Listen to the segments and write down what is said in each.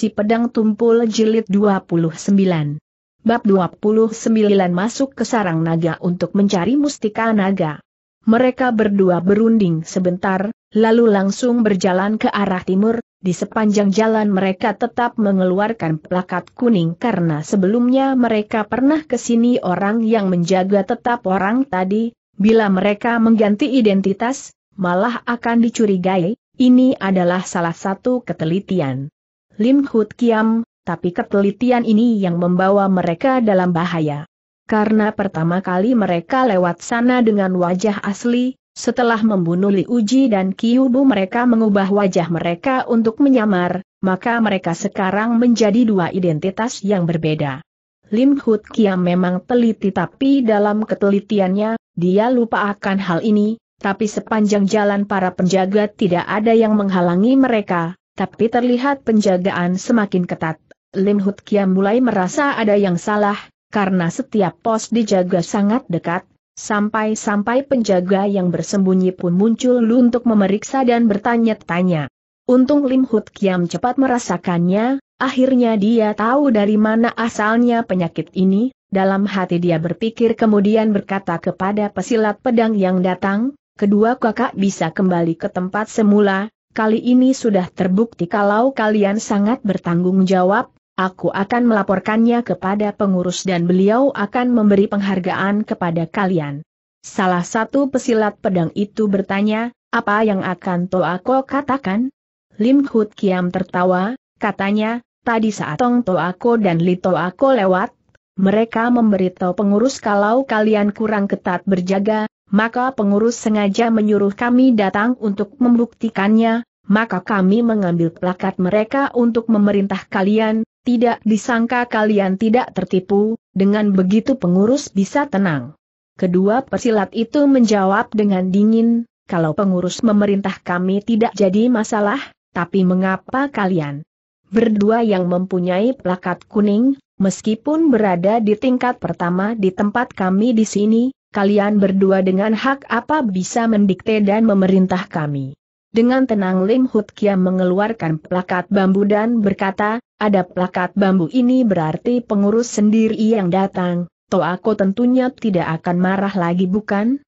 Si Pedang Tumpul Jilid 29. Bab 29 masuk ke sarang naga untuk mencari mustika naga. Mereka berdua berunding sebentar, lalu langsung berjalan ke arah timur, di sepanjang jalan mereka tetap mengeluarkan plakat kuning karena sebelumnya mereka pernah ke sini orang yang menjaga tetap orang tadi, bila mereka mengganti identitas, malah akan dicurigai, ini adalah salah satu ketelitian. Lim Hut Kiam, tapi ketelitian ini yang membawa mereka dalam bahaya. Karena pertama kali mereka lewat sana dengan wajah asli, setelah membunuh Li Uji dan Kiubu mereka mengubah wajah mereka untuk menyamar, maka mereka sekarang menjadi dua identitas yang berbeda. Lim Hut Kiam memang teliti tapi dalam ketelitiannya, dia lupa akan hal ini, tapi sepanjang jalan para penjaga tidak ada yang menghalangi mereka, tapi terlihat penjagaan semakin ketat. Lim Hut Kiam mulai merasa ada yang salah, karena setiap pos dijaga sangat dekat, sampai-sampai penjaga yang bersembunyi pun muncul untuk memeriksa dan bertanya-tanya. Untung Lim Hut Kiam cepat merasakannya, akhirnya dia tahu dari mana asalnya penyakit ini, dalam hati dia berpikir kemudian berkata kepada pesilat pedang yang datang, kedua kakak bisa kembali ke tempat semula, kali ini sudah terbukti kalau kalian sangat bertanggung jawab, aku akan melaporkannya kepada pengurus dan beliau akan memberi penghargaan kepada kalian. Salah satu pesilat pedang itu bertanya, apa yang akan Toako katakan? Lim Hut Kiam tertawa, katanya, tadi saat Tong Toako dan Li Toako lewat, mereka memberitahu pengurus kalau kalian kurang ketat berjaga, maka pengurus sengaja menyuruh kami datang untuk membuktikannya, maka kami mengambil plakat mereka untuk memerintah kalian, tidak disangka kalian tidak tertipu, dengan begitu pengurus bisa tenang. Kedua persilat itu menjawab dengan dingin, kalau pengurus memerintah kami tidak jadi masalah, tapi mengapa kalian? Berdua yang mempunyai plakat kuning, meskipun berada di tingkat pertama di tempat kami di sini, kalian berdua dengan hak apa bisa mendikte dan memerintah kami. Dengan tenang Lim Hut Kiam mengeluarkan plakat bambu dan berkata, ada plakat bambu ini berarti pengurus sendiri yang datang, Toako tentunya tidak akan marah lagi bukan?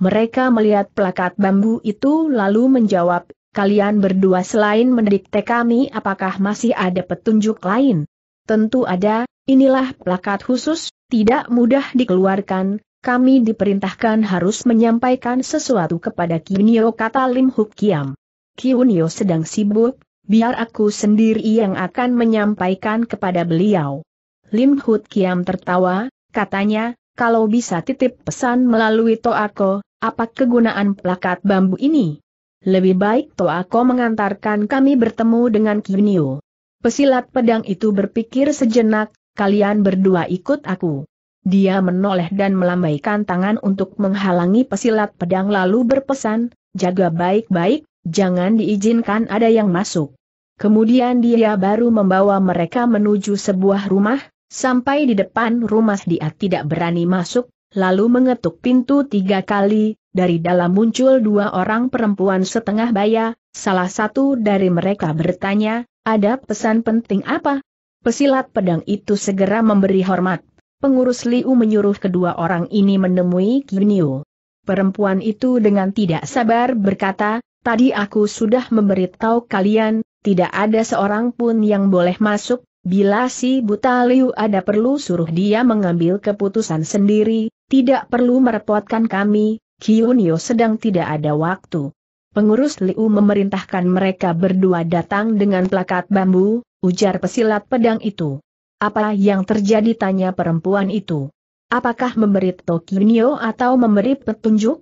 Mereka melihat plakat bambu itu lalu menjawab, kalian berdua selain mendikte kami apakah masih ada petunjuk lain? Tentu ada, inilah plakat khusus, tidak mudah dikeluarkan, kami diperintahkan harus menyampaikan sesuatu kepada Kiunio kata Lim Huk Kiam. Kiunio sedang sibuk, biar aku sendiri yang akan menyampaikan kepada beliau. Lim Huk Kiam tertawa, katanya, kalau bisa titip pesan melalui Toako, apa kegunaan plakat bambu ini? Lebih baik Toako mengantarkan kami bertemu dengan Kiunio. Pesilat pedang itu berpikir sejenak, kalian berdua ikut aku. Dia menoleh dan melambaikan tangan untuk menghalangi pesilat pedang lalu berpesan, jaga baik-baik, jangan diizinkan ada yang masuk. Kemudian dia baru membawa mereka menuju sebuah rumah, sampai di depan rumah dia tidak berani masuk, lalu mengetuk pintu tiga kali, dari dalam muncul dua orang perempuan setengah baya, salah satu dari mereka bertanya, ada pesan penting apa? Pesilat pedang itu segera memberi hormat pengurus Liu menyuruh kedua orang ini menemui Kiniu. Perempuan itu dengan tidak sabar berkata, tadi aku sudah memberitahu kalian, tidak ada seorang pun yang boleh masuk, bila si buta Liu ada perlu suruh dia mengambil keputusan sendiri, tidak perlu merepotkan kami, Kiniu sedang tidak ada waktu. Pengurus Liu memerintahkan mereka berdua datang dengan plakat bambu, ujar pesilat pedang itu. Apa yang terjadi tanya perempuan itu? Apakah memberi Tokinio atau memberi petunjuk?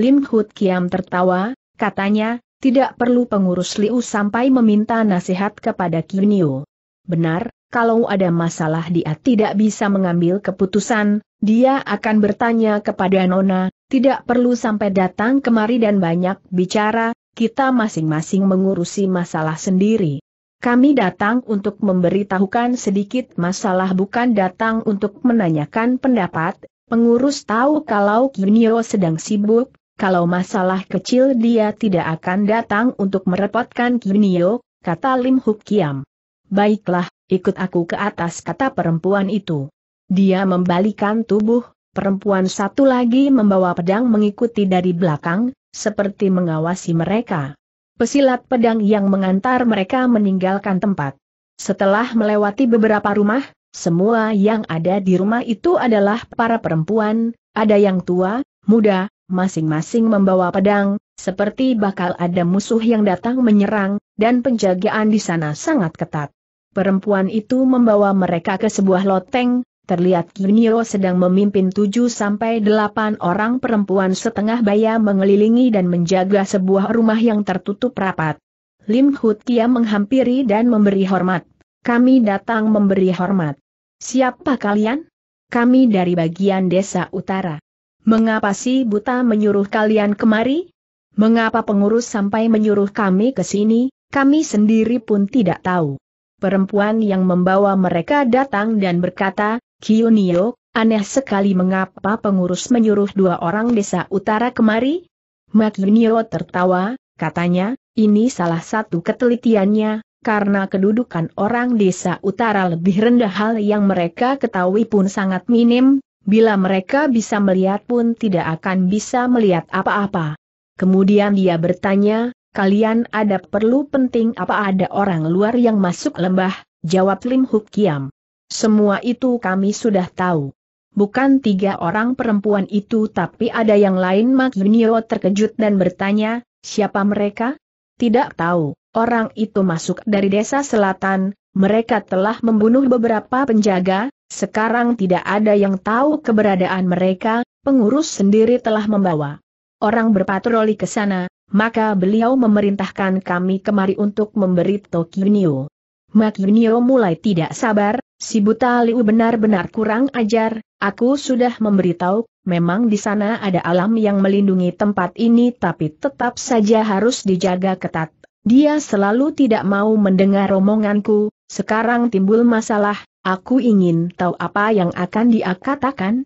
Lim Hut Kiam tertawa, katanya, tidak perlu pengurus Liu sampai meminta nasihat kepada Kinio. Benar, kalau ada masalah dia tidak bisa mengambil keputusan, dia akan bertanya kepada Nona, tidak perlu sampai datang kemari dan banyak bicara, kita masing-masing mengurusi masalah sendiri. Kami datang untuk memberitahukan sedikit masalah bukan datang untuk menanyakan pendapat, pengurus tahu kalau Kinyo sedang sibuk, kalau masalah kecil dia tidak akan datang untuk merepotkan Kinyo, kata Lim Huk Kiam. Baiklah, ikut aku ke atas kata perempuan itu. Dia membalikan tubuh, perempuan satu lagi membawa pedang mengikuti dari belakang, seperti mengawasi mereka pesilat pedang yang mengantar mereka meninggalkan tempat. Setelah melewati beberapa rumah, semua yang ada di rumah itu adalah para perempuan, ada yang tua, muda, masing-masing membawa pedang, seperti bakal ada musuh yang datang menyerang, dan penjagaan di sana sangat ketat. Perempuan itu membawa mereka ke sebuah loteng, Terlihat Kimio sedang memimpin tujuh sampai delapan orang perempuan setengah baya mengelilingi dan menjaga sebuah rumah yang tertutup rapat. Lim Hut Kia menghampiri dan memberi hormat. Kami datang memberi hormat. Siapa kalian? Kami dari bagian desa utara. Mengapa si buta menyuruh kalian kemari? Mengapa pengurus sampai menyuruh kami ke sini? Kami sendiri pun tidak tahu. Perempuan yang membawa mereka datang dan berkata, Kionio, aneh sekali mengapa pengurus menyuruh dua orang desa utara kemari? Yunio tertawa, katanya, ini salah satu ketelitiannya, karena kedudukan orang desa utara lebih rendah hal yang mereka ketahui pun sangat minim, bila mereka bisa melihat pun tidak akan bisa melihat apa-apa. Kemudian dia bertanya, kalian ada perlu penting apa ada orang luar yang masuk lembah, jawab Lim Huk Kiam. Semua itu kami sudah tahu. Bukan tiga orang perempuan itu tapi ada yang lain Mak Yunio terkejut dan bertanya, siapa mereka? Tidak tahu, orang itu masuk dari desa selatan, mereka telah membunuh beberapa penjaga, sekarang tidak ada yang tahu keberadaan mereka, pengurus sendiri telah membawa orang berpatroli ke sana, maka beliau memerintahkan kami kemari untuk memberi Mak Makinio mulai tidak sabar, Si buta Liu benar-benar kurang ajar, aku sudah memberitahu, memang di sana ada alam yang melindungi tempat ini tapi tetap saja harus dijaga ketat. Dia selalu tidak mau mendengar omonganku, sekarang timbul masalah, aku ingin tahu apa yang akan dia katakan.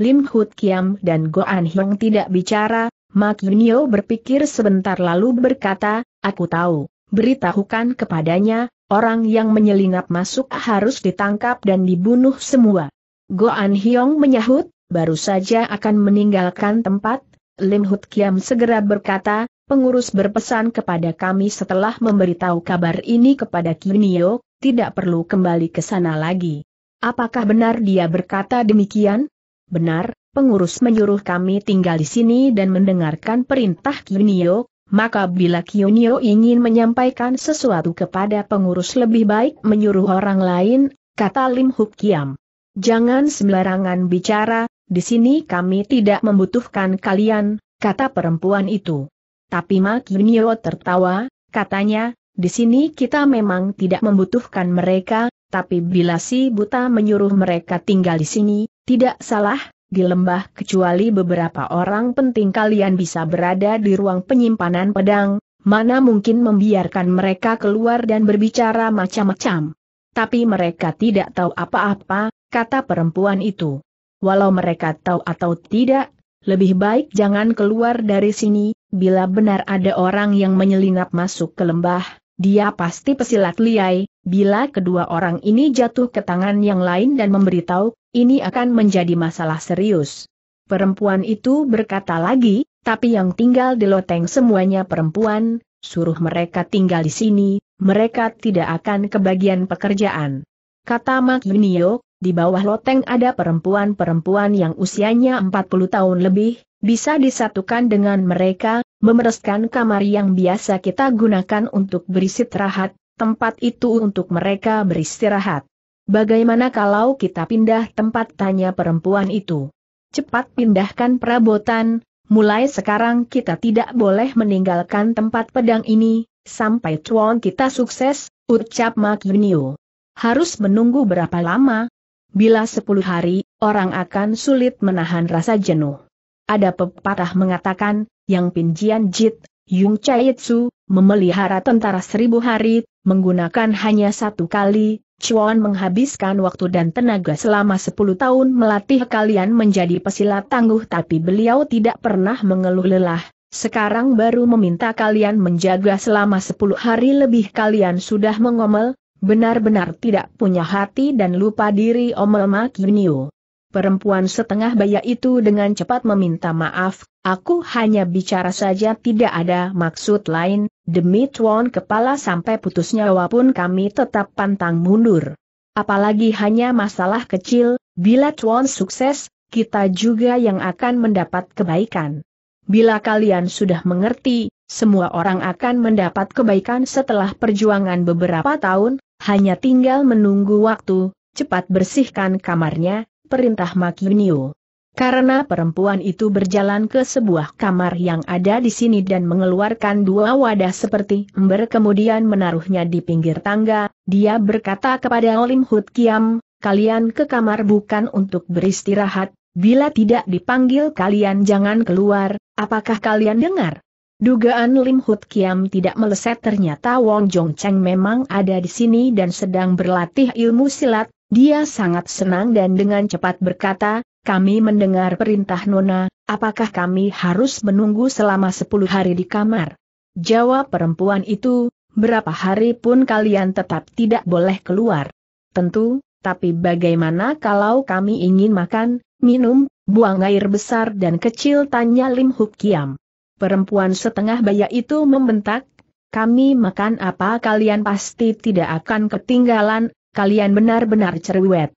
Lim Hut Kiam dan Goan Hyong tidak bicara, Mak Yunio berpikir sebentar lalu berkata, aku tahu beritahukan kepadanya, orang yang menyelinap masuk harus ditangkap dan dibunuh semua. Goan Hyong menyahut, baru saja akan meninggalkan tempat, Lim Hut Kiam segera berkata, pengurus berpesan kepada kami setelah memberitahu kabar ini kepada Kinio, tidak perlu kembali ke sana lagi. Apakah benar dia berkata demikian? Benar, pengurus menyuruh kami tinggal di sini dan mendengarkan perintah Kinio, maka bila Kionio ingin menyampaikan sesuatu kepada pengurus lebih baik menyuruh orang lain, kata Lim Huk Kiam. Jangan sembarangan bicara, di sini kami tidak membutuhkan kalian, kata perempuan itu. Tapi Ma Kionio tertawa, katanya, di sini kita memang tidak membutuhkan mereka, tapi bila si buta menyuruh mereka tinggal di sini, tidak salah, di lembah kecuali beberapa orang penting kalian bisa berada di ruang penyimpanan pedang, mana mungkin membiarkan mereka keluar dan berbicara macam-macam. Tapi mereka tidak tahu apa-apa, kata perempuan itu. Walau mereka tahu atau tidak, lebih baik jangan keluar dari sini, bila benar ada orang yang menyelinap masuk ke lembah, dia pasti pesilat liai, bila kedua orang ini jatuh ke tangan yang lain dan memberitahu ini akan menjadi masalah serius. Perempuan itu berkata lagi, tapi yang tinggal di loteng semuanya perempuan, suruh mereka tinggal di sini, mereka tidak akan kebagian pekerjaan. Kata Mak Yunio, di bawah loteng ada perempuan-perempuan yang usianya 40 tahun lebih, bisa disatukan dengan mereka, memereskan kamar yang biasa kita gunakan untuk beristirahat, tempat itu untuk mereka beristirahat. Bagaimana kalau kita pindah tempat tanya perempuan itu? Cepat pindahkan perabotan, mulai sekarang kita tidak boleh meninggalkan tempat pedang ini, sampai cuan kita sukses, ucap Mak Yunio. Harus menunggu berapa lama? Bila sepuluh hari, orang akan sulit menahan rasa jenuh. Ada pepatah mengatakan, yang pinjian jit, yung chayetsu, memelihara tentara seribu hari, menggunakan hanya satu kali, Chuan menghabiskan waktu dan tenaga selama 10 tahun melatih kalian menjadi pesilat tangguh tapi beliau tidak pernah mengeluh lelah. Sekarang baru meminta kalian menjaga selama 10 hari lebih kalian sudah mengomel, benar-benar tidak punya hati dan lupa diri omel Makinio. Perempuan setengah baya itu dengan cepat meminta maaf, aku hanya bicara saja tidak ada maksud lain, demi tuan kepala sampai putus nyawa pun kami tetap pantang mundur. Apalagi hanya masalah kecil, bila tuan sukses, kita juga yang akan mendapat kebaikan. Bila kalian sudah mengerti, semua orang akan mendapat kebaikan setelah perjuangan beberapa tahun, hanya tinggal menunggu waktu, cepat bersihkan kamarnya, perintah Yunio. Karena perempuan itu berjalan ke sebuah kamar yang ada di sini dan mengeluarkan dua wadah seperti ember kemudian menaruhnya di pinggir tangga, dia berkata kepada Olim Hud Kiam, kalian ke kamar bukan untuk beristirahat, bila tidak dipanggil kalian jangan keluar, apakah kalian dengar? Dugaan Lim Hut Kiam tidak meleset ternyata Wong Jong Cheng memang ada di sini dan sedang berlatih ilmu silat, dia sangat senang dan dengan cepat berkata, kami mendengar perintah Nona, apakah kami harus menunggu selama sepuluh hari di kamar? Jawab perempuan itu, berapa hari pun kalian tetap tidak boleh keluar. Tentu, tapi bagaimana kalau kami ingin makan, minum, buang air besar dan kecil tanya Lim Huk Kiam. Perempuan setengah baya itu membentak, kami makan apa kalian pasti tidak akan ketinggalan, kalian benar-benar cerewet.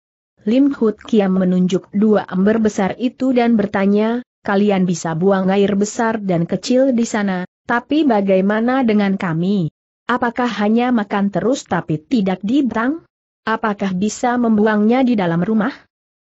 Lim Hut Kiam menunjuk dua ember besar itu dan bertanya, kalian bisa buang air besar dan kecil di sana, tapi bagaimana dengan kami? Apakah hanya makan terus tapi tidak diberang? Apakah bisa membuangnya di dalam rumah?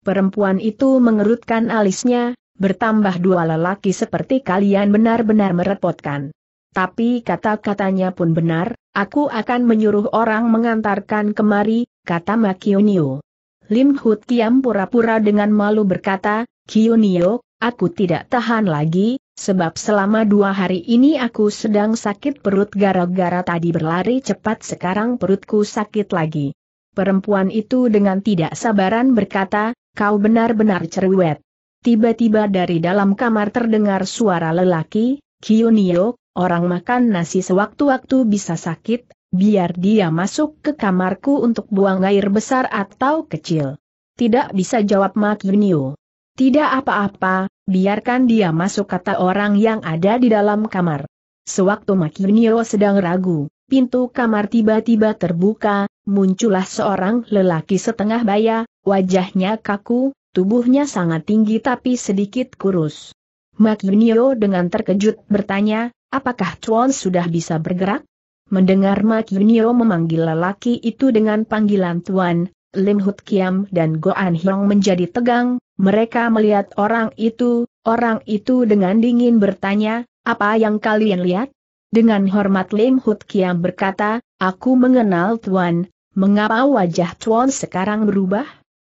Perempuan itu mengerutkan alisnya, bertambah dua lelaki seperti kalian benar-benar merepotkan. Tapi kata-katanya pun benar, aku akan menyuruh orang mengantarkan kemari, kata Makionio. Lim Hut Kiam pura-pura dengan malu berkata, Kionio, aku tidak tahan lagi, sebab selama dua hari ini aku sedang sakit perut gara-gara tadi berlari cepat sekarang perutku sakit lagi. Perempuan itu dengan tidak sabaran berkata, kau benar-benar cerewet. Tiba-tiba dari dalam kamar terdengar suara lelaki, Kionio, orang makan nasi sewaktu-waktu bisa sakit, Biar dia masuk ke kamarku untuk buang air besar atau kecil. Tidak bisa jawab Mak Yunio. Tidak apa-apa, biarkan dia masuk kata orang yang ada di dalam kamar. Sewaktu Mak Yunio sedang ragu, pintu kamar tiba-tiba terbuka, muncullah seorang lelaki setengah baya, wajahnya kaku, tubuhnya sangat tinggi tapi sedikit kurus. Mak Yunio dengan terkejut bertanya, apakah Chuan sudah bisa bergerak? Mendengar Mat Junio memanggil lelaki itu dengan panggilan Tuan, Lim Hut Kiam dan Go An Hiong menjadi tegang, mereka melihat orang itu, orang itu dengan dingin bertanya, apa yang kalian lihat? Dengan hormat Lim Hut Kiam berkata, aku mengenal Tuan, mengapa wajah Tuan sekarang berubah?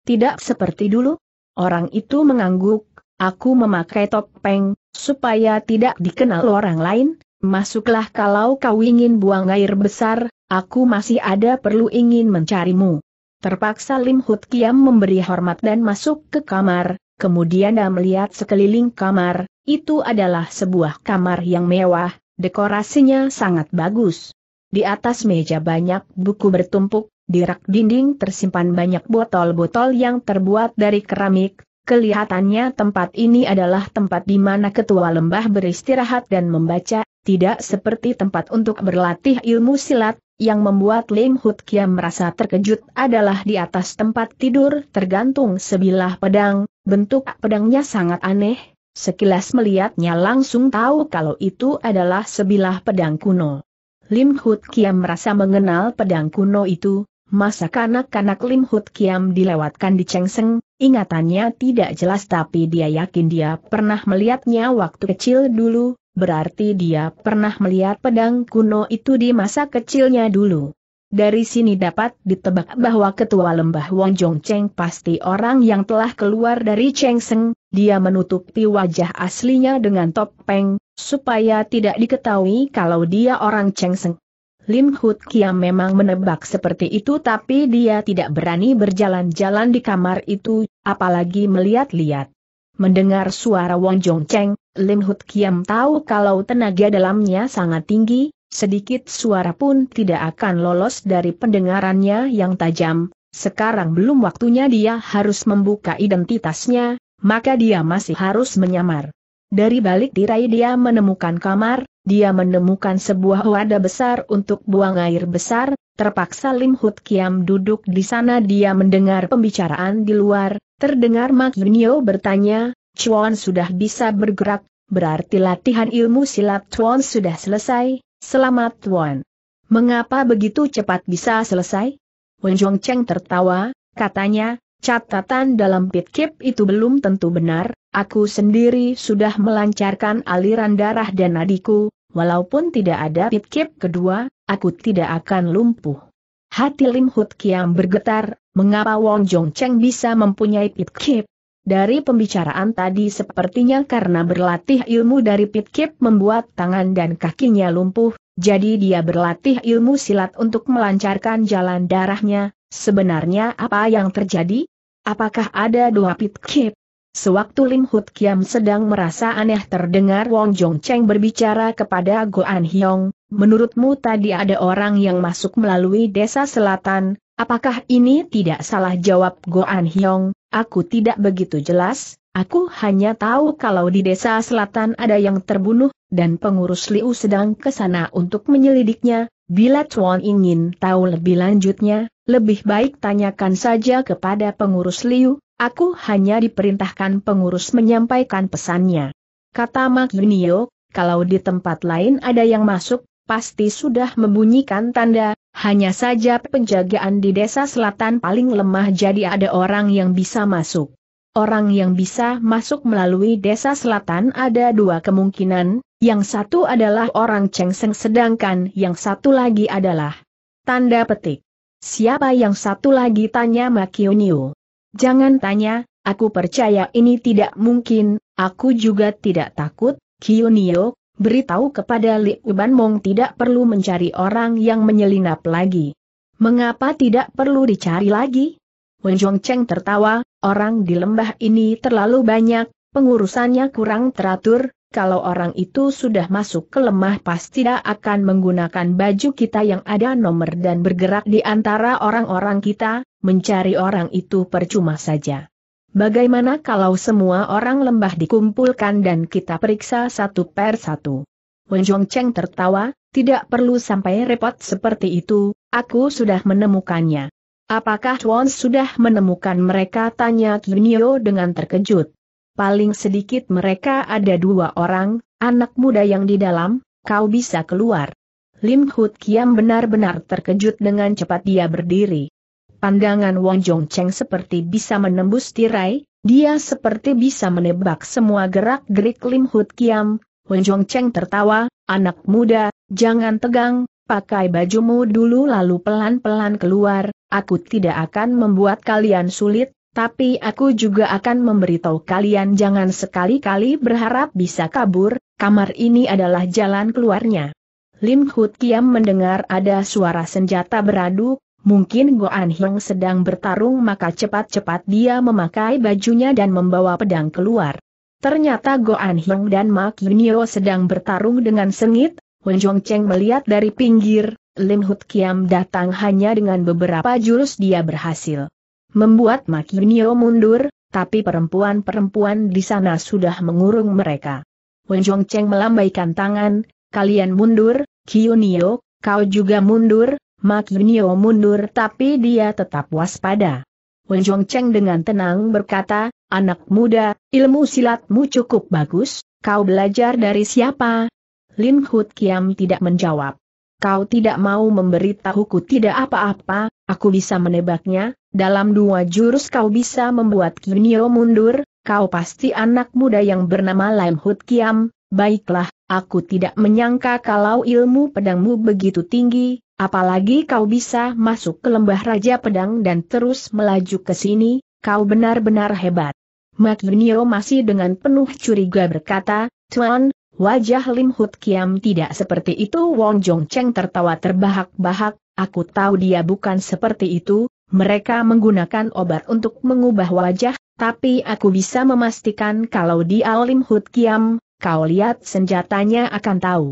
Tidak seperti dulu? Orang itu mengangguk, aku memakai topeng, supaya tidak dikenal orang lain, Masuklah kalau kau ingin buang air besar, aku masih ada perlu ingin mencarimu. Terpaksa Lim Hut Kiam memberi hormat dan masuk ke kamar, kemudian dia melihat sekeliling kamar, itu adalah sebuah kamar yang mewah, dekorasinya sangat bagus. Di atas meja banyak buku bertumpuk, di rak dinding tersimpan banyak botol-botol yang terbuat dari keramik, Kelihatannya tempat ini adalah tempat di mana ketua lembah beristirahat dan membaca, tidak seperti tempat untuk berlatih ilmu silat, yang membuat Lim Hut Kiam merasa terkejut adalah di atas tempat tidur tergantung sebilah pedang, bentuk pedangnya sangat aneh, sekilas melihatnya langsung tahu kalau itu adalah sebilah pedang kuno. Lim Hut Kiam merasa mengenal pedang kuno itu, masa kanak-kanak Lim Hut Kiam dilewatkan di Cheng Seng? Ingatannya tidak jelas tapi dia yakin dia pernah melihatnya waktu kecil dulu, berarti dia pernah melihat pedang kuno itu di masa kecilnya dulu. Dari sini dapat ditebak bahwa ketua lembah Wong Jong Cheng pasti orang yang telah keluar dari Cheng Seng, dia menutupi wajah aslinya dengan topeng, supaya tidak diketahui kalau dia orang Cheng Seng. Lim Hut Kiam memang menebak seperti itu tapi dia tidak berani berjalan-jalan di kamar itu, apalagi melihat-lihat. Mendengar suara Wong Jong Cheng, Lim Hut Kiam tahu kalau tenaga dalamnya sangat tinggi, sedikit suara pun tidak akan lolos dari pendengarannya yang tajam, sekarang belum waktunya dia harus membuka identitasnya, maka dia masih harus menyamar. Dari balik tirai dia menemukan kamar, dia menemukan sebuah wadah besar untuk buang air besar, terpaksa Lim Hut Kiam duduk di sana dia mendengar pembicaraan di luar, terdengar Mak Yunio bertanya, Chuan sudah bisa bergerak, berarti latihan ilmu silat Chuan sudah selesai, selamat Chuan. Mengapa begitu cepat bisa selesai? Wen Cheng tertawa, katanya, catatan dalam pitkip itu belum tentu benar, Aku sendiri sudah melancarkan aliran darah dan adikku, walaupun tidak ada pitkip kedua, aku tidak akan lumpuh. Hati Lim Hut Kiam bergetar, mengapa Wong Jong Cheng bisa mempunyai pitkip? Dari pembicaraan tadi sepertinya karena berlatih ilmu dari pitkip membuat tangan dan kakinya lumpuh, jadi dia berlatih ilmu silat untuk melancarkan jalan darahnya, sebenarnya apa yang terjadi? Apakah ada dua pitkip? Sewaktu Lim Hut Kiam sedang merasa aneh terdengar Wong Jong Cheng berbicara kepada Go An Hyong, menurutmu tadi ada orang yang masuk melalui desa selatan, apakah ini tidak salah jawab Go An Hyong, aku tidak begitu jelas, Aku hanya tahu kalau di desa selatan ada yang terbunuh, dan pengurus Liu sedang ke sana untuk menyelidiknya. Bila Chuan ingin tahu lebih lanjutnya, lebih baik tanyakan saja kepada pengurus Liu, Aku hanya diperintahkan pengurus menyampaikan pesannya. Kata Mak Yunio, kalau di tempat lain ada yang masuk, pasti sudah membunyikan tanda, hanya saja penjagaan di desa selatan paling lemah jadi ada orang yang bisa masuk. Orang yang bisa masuk melalui desa selatan ada dua kemungkinan, yang satu adalah orang Chengseng sedangkan yang satu lagi adalah tanda petik. Siapa yang satu lagi tanya Mak Yunio. Jangan tanya, aku percaya ini tidak mungkin, aku juga tidak takut, Kionio, beritahu kepada Li Uban Mong tidak perlu mencari orang yang menyelinap lagi. Mengapa tidak perlu dicari lagi? Wen Cheng tertawa, orang di lembah ini terlalu banyak, pengurusannya kurang teratur, kalau orang itu sudah masuk ke lemah pasti dia akan menggunakan baju kita yang ada nomor dan bergerak di antara orang-orang kita, mencari orang itu percuma saja. Bagaimana kalau semua orang lembah dikumpulkan dan kita periksa satu per satu? Wenjong Cheng tertawa, tidak perlu sampai repot seperti itu, aku sudah menemukannya. Apakah Chuan sudah menemukan mereka? Tanya Kinyo dengan terkejut paling sedikit mereka ada dua orang, anak muda yang di dalam, kau bisa keluar. Lim Hut Kiam benar-benar terkejut dengan cepat dia berdiri. Pandangan Jong Cheng seperti bisa menembus tirai, dia seperti bisa menebak semua gerak-gerik Lim Hut Kiam. Jong Cheng tertawa, anak muda, jangan tegang, pakai bajumu dulu lalu pelan-pelan keluar, aku tidak akan membuat kalian sulit, tapi aku juga akan memberitahu kalian jangan sekali-kali berharap bisa kabur, kamar ini adalah jalan keluarnya. Lim Hut Kiam mendengar ada suara senjata beradu, mungkin Goan Hyung sedang bertarung maka cepat-cepat dia memakai bajunya dan membawa pedang keluar. Ternyata Goan Hyung dan Mak Yunio sedang bertarung dengan sengit, Wen Jong Cheng melihat dari pinggir, Lim Hut Kiam datang hanya dengan beberapa jurus dia berhasil membuat Makinio mundur, tapi perempuan-perempuan di sana sudah mengurung mereka. Wen Cheng melambaikan tangan, kalian mundur, Kiyunio, kau juga mundur, Makinio mundur tapi dia tetap waspada. Wen Cheng dengan tenang berkata, anak muda, ilmu silatmu cukup bagus, kau belajar dari siapa? Lin Hut Kiam tidak menjawab. Kau tidak mau memberitahuku tidak apa-apa, aku bisa menebaknya, dalam dua jurus kau bisa membuat Kinyo mundur, kau pasti anak muda yang bernama Lam Hut Kiam, baiklah, aku tidak menyangka kalau ilmu pedangmu begitu tinggi, apalagi kau bisa masuk ke lembah Raja Pedang dan terus melaju ke sini, kau benar-benar hebat. Makinio masih dengan penuh curiga berkata, Tuan, wajah Lim Hut Kiam tidak seperti itu Wong Jong Cheng tertawa terbahak-bahak, aku tahu dia bukan seperti itu, mereka menggunakan obat untuk mengubah wajah, tapi aku bisa memastikan kalau di Alim Hud Kiam, kau lihat senjatanya akan tahu.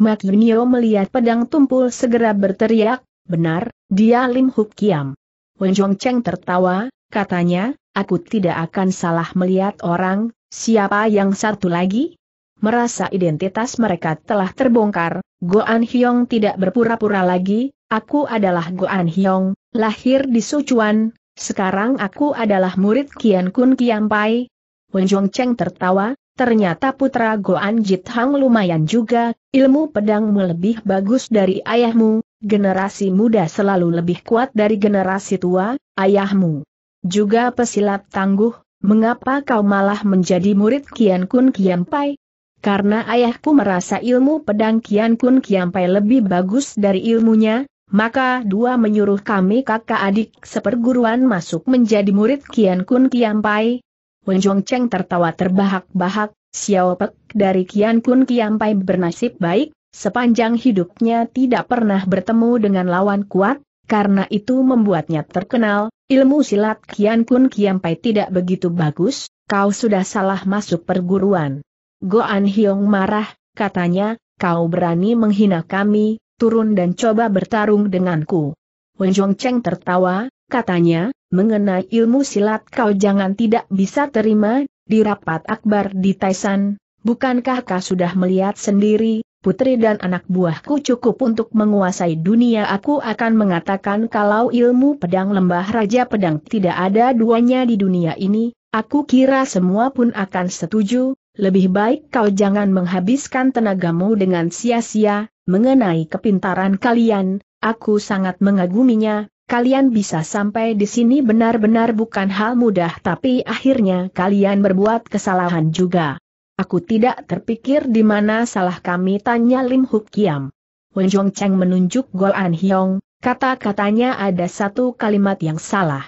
Mak Yunio melihat pedang tumpul segera berteriak, benar, dia Lim Hud Kiam. Wen Cheng tertawa, katanya, aku tidak akan salah melihat orang, siapa yang satu lagi? merasa identitas mereka telah terbongkar, Goan Hyong tidak berpura-pura lagi, aku adalah Goan Hyong, lahir di Sujuan. sekarang aku adalah murid Kian Kun Kian Pai. Wen Cheng tertawa, ternyata putra Goan Jit Hang lumayan juga, ilmu pedangmu lebih bagus dari ayahmu, generasi muda selalu lebih kuat dari generasi tua, ayahmu. Juga pesilat tangguh, mengapa kau malah menjadi murid Kian Kun Kian Pai? Karena ayahku merasa ilmu pedang Kian Kun Kian Pai lebih bagus dari ilmunya, maka dua menyuruh kami kakak adik seperguruan masuk menjadi murid Kian Kun Kiampai. Wen Cheng tertawa terbahak-bahak, Xiao Pek dari Kian Kun Kiampai bernasib baik, sepanjang hidupnya tidak pernah bertemu dengan lawan kuat, karena itu membuatnya terkenal, ilmu silat Kian Kun Kiampai tidak begitu bagus, kau sudah salah masuk perguruan. Go An Hiong marah, katanya, kau berani menghina kami, turun dan coba bertarung denganku. Wen Cheng tertawa, katanya, mengenai ilmu silat kau jangan tidak bisa terima, di rapat akbar di Taisan, bukankah kau sudah melihat sendiri, putri dan anak buahku cukup untuk menguasai dunia aku akan mengatakan kalau ilmu pedang lembah raja pedang tidak ada duanya di dunia ini, aku kira semua pun akan setuju, lebih baik kau jangan menghabiskan tenagamu dengan sia-sia, Mengenai kepintaran kalian, aku sangat mengaguminya, kalian bisa sampai di sini benar-benar bukan hal mudah tapi akhirnya kalian berbuat kesalahan juga. Aku tidak terpikir di mana salah kami tanya Lim Huk Kiam. Wen Zhong Cheng menunjuk Gol An Hyong, kata-katanya ada satu kalimat yang salah.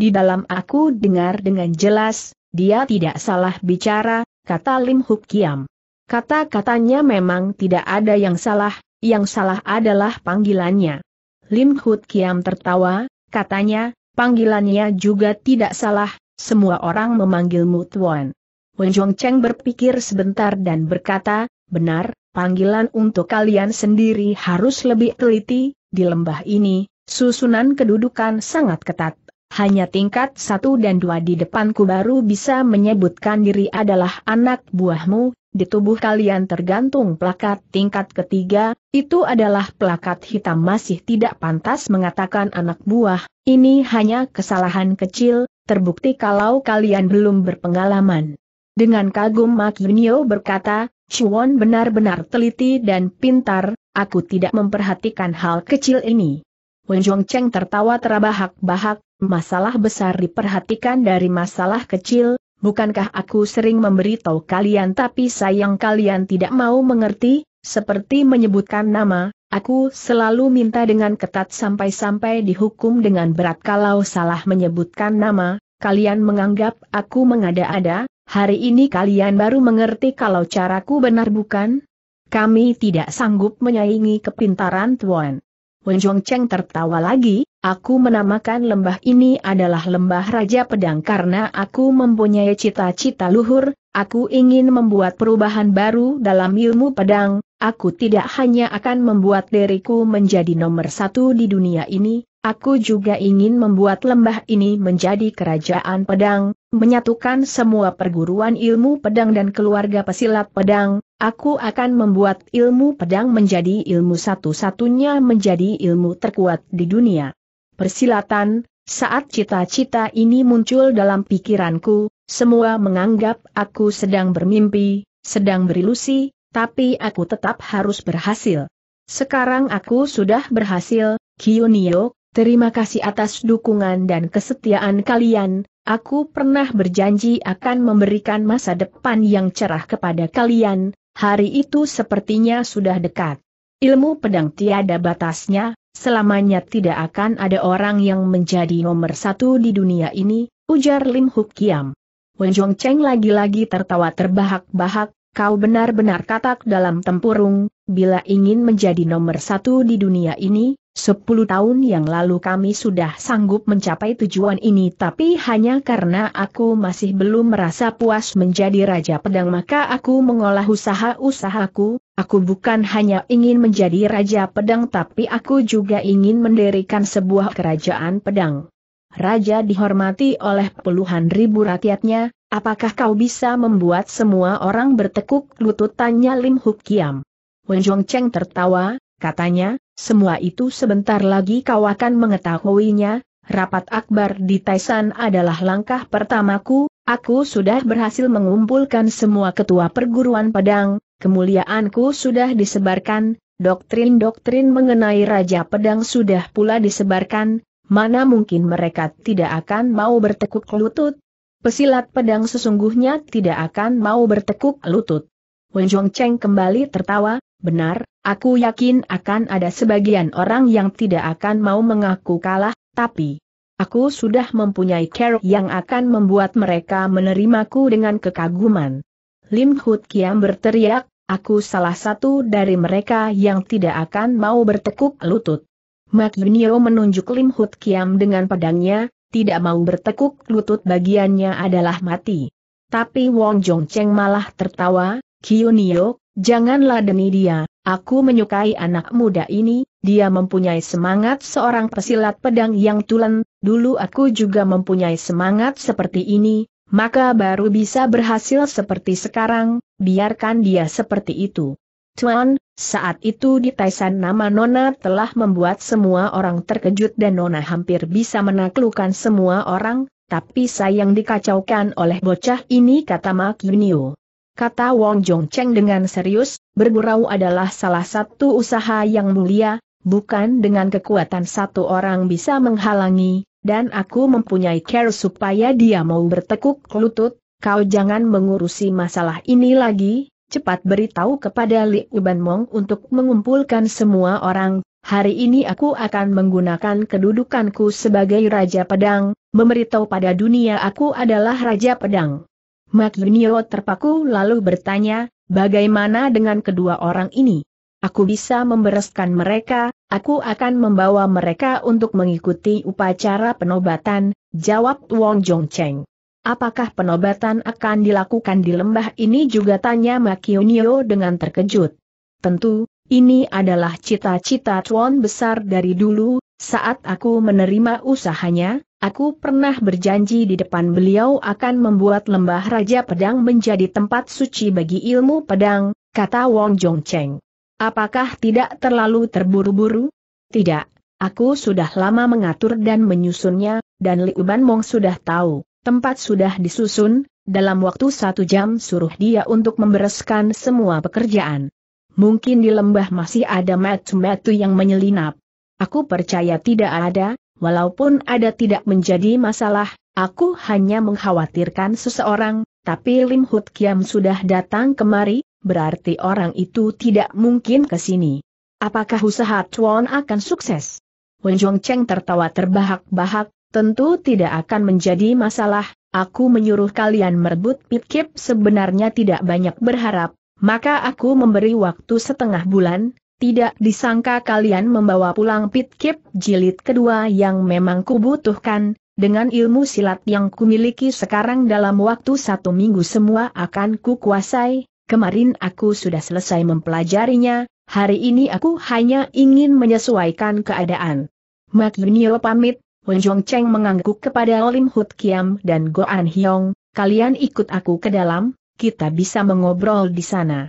Di dalam aku dengar dengan jelas, dia tidak salah bicara, kata Lim Huk Kiam. Kata-katanya memang tidak ada yang salah, yang salah adalah panggilannya. Lim Hut Kiam tertawa, katanya, panggilannya juga tidak salah, semua orang memanggilmu Tuan. Wen Zhong Cheng berpikir sebentar dan berkata, benar, panggilan untuk kalian sendiri harus lebih teliti, di lembah ini, susunan kedudukan sangat ketat. Hanya tingkat satu dan dua di depanku baru bisa menyebutkan diri adalah anak buahmu, di tubuh kalian tergantung plakat tingkat ketiga, itu adalah plakat hitam masih tidak pantas mengatakan anak buah, ini hanya kesalahan kecil, terbukti kalau kalian belum berpengalaman. Dengan kagum Mak Yunio berkata, Chuan benar-benar teliti dan pintar, aku tidak memperhatikan hal kecil ini. Wen Cheng tertawa terbahak bahak masalah besar diperhatikan dari masalah kecil, bukankah aku sering memberitahu kalian tapi sayang kalian tidak mau mengerti, seperti menyebutkan nama, aku selalu minta dengan ketat sampai-sampai dihukum dengan berat kalau salah menyebutkan nama, kalian menganggap aku mengada-ada, hari ini kalian baru mengerti kalau caraku benar bukan? Kami tidak sanggup menyaingi kepintaran Tuan. Wenjong Cheng tertawa lagi, aku menamakan lembah ini adalah lembah Raja Pedang karena aku mempunyai cita-cita luhur, aku ingin membuat perubahan baru dalam ilmu pedang, aku tidak hanya akan membuat diriku menjadi nomor satu di dunia ini, Aku juga ingin membuat lembah ini menjadi kerajaan pedang, menyatukan semua perguruan ilmu pedang dan keluarga pesilat pedang, aku akan membuat ilmu pedang menjadi ilmu satu-satunya menjadi ilmu terkuat di dunia. Persilatan, saat cita-cita ini muncul dalam pikiranku, semua menganggap aku sedang bermimpi, sedang berilusi, tapi aku tetap harus berhasil. Sekarang aku sudah berhasil, Kiyunio, Terima kasih atas dukungan dan kesetiaan kalian, aku pernah berjanji akan memberikan masa depan yang cerah kepada kalian, hari itu sepertinya sudah dekat. Ilmu pedang tiada batasnya, selamanya tidak akan ada orang yang menjadi nomor satu di dunia ini, ujar Lim Huk Kiam. Wenjong Cheng lagi-lagi tertawa terbahak-bahak, kau benar-benar katak dalam tempurung, bila ingin menjadi nomor satu di dunia ini, Sepuluh tahun yang lalu kami sudah sanggup mencapai tujuan ini tapi hanya karena aku masih belum merasa puas menjadi Raja Pedang maka aku mengolah usaha-usahaku, aku bukan hanya ingin menjadi Raja Pedang tapi aku juga ingin mendirikan sebuah kerajaan pedang. Raja dihormati oleh puluhan ribu rakyatnya, apakah kau bisa membuat semua orang bertekuk lutut tanya Lim Huk Kiam. Wenjong Cheng tertawa, katanya, semua itu sebentar lagi kau akan mengetahuinya, rapat akbar di Taisan adalah langkah pertamaku, aku sudah berhasil mengumpulkan semua ketua perguruan pedang, kemuliaanku sudah disebarkan, doktrin-doktrin mengenai Raja Pedang sudah pula disebarkan, mana mungkin mereka tidak akan mau bertekuk lutut? Pesilat pedang sesungguhnya tidak akan mau bertekuk lutut. Zhuang Cheng kembali tertawa, Benar, aku yakin akan ada sebagian orang yang tidak akan mau mengaku kalah, tapi aku sudah mempunyai cara yang akan membuat mereka menerimaku dengan kekaguman. Lim Hut Kiam berteriak, aku salah satu dari mereka yang tidak akan mau bertekuk lutut. Mak Yunio menunjuk Lim Hut Kiam dengan pedangnya, tidak mau bertekuk lutut bagiannya adalah mati. Tapi Wong Jong Cheng malah tertawa, Kiyunio, Janganlah demi dia, aku menyukai anak muda ini, dia mempunyai semangat seorang pesilat pedang yang tulen, dulu aku juga mempunyai semangat seperti ini, maka baru bisa berhasil seperti sekarang, biarkan dia seperti itu. Tuan, saat itu di Taisan nama Nona telah membuat semua orang terkejut dan Nona hampir bisa menaklukkan semua orang, tapi sayang dikacaukan oleh bocah ini kata Mak Yunio kata Wong Jong Cheng dengan serius, bergurau adalah salah satu usaha yang mulia, bukan dengan kekuatan satu orang bisa menghalangi, dan aku mempunyai care supaya dia mau bertekuk lutut, kau jangan mengurusi masalah ini lagi, cepat beritahu kepada Li Uban Mong untuk mengumpulkan semua orang, hari ini aku akan menggunakan kedudukanku sebagai Raja Pedang, memberitahu pada dunia aku adalah Raja Pedang. Magnio terpaku lalu bertanya, bagaimana dengan kedua orang ini? Aku bisa membereskan mereka, aku akan membawa mereka untuk mengikuti upacara penobatan, jawab Wong Jong Cheng. Apakah penobatan akan dilakukan di lembah ini juga tanya Makionio dengan terkejut. Tentu, ini adalah cita-cita Tuan besar dari dulu, saat aku menerima usahanya, Aku pernah berjanji di depan beliau akan membuat lembah Raja Pedang menjadi tempat suci bagi ilmu pedang, kata Wong Jong Cheng. Apakah tidak terlalu terburu-buru? Tidak, aku sudah lama mengatur dan menyusunnya, dan Liu Ban Mong sudah tahu, tempat sudah disusun, dalam waktu satu jam suruh dia untuk membereskan semua pekerjaan. Mungkin di lembah masih ada metu-metu yang menyelinap. Aku percaya tidak ada, Walaupun ada tidak menjadi masalah, aku hanya mengkhawatirkan seseorang, tapi Lim Hut Kiam sudah datang kemari, berarti orang itu tidak mungkin ke sini. Apakah usaha Chuan akan sukses? Wenjong Cheng tertawa terbahak-bahak, tentu tidak akan menjadi masalah, aku menyuruh kalian merebut pitkip sebenarnya tidak banyak berharap, maka aku memberi waktu setengah bulan, tidak disangka kalian membawa pulang pitkip jilid kedua yang memang kubutuhkan, dengan ilmu silat yang kumiliki sekarang dalam waktu satu minggu semua akan kukuasai, kemarin aku sudah selesai mempelajarinya, hari ini aku hanya ingin menyesuaikan keadaan. Mak Yunio pamit, Wen Cheng mengangguk kepada Olim Hut Kiam dan Goan Hyong, kalian ikut aku ke dalam, kita bisa mengobrol di sana.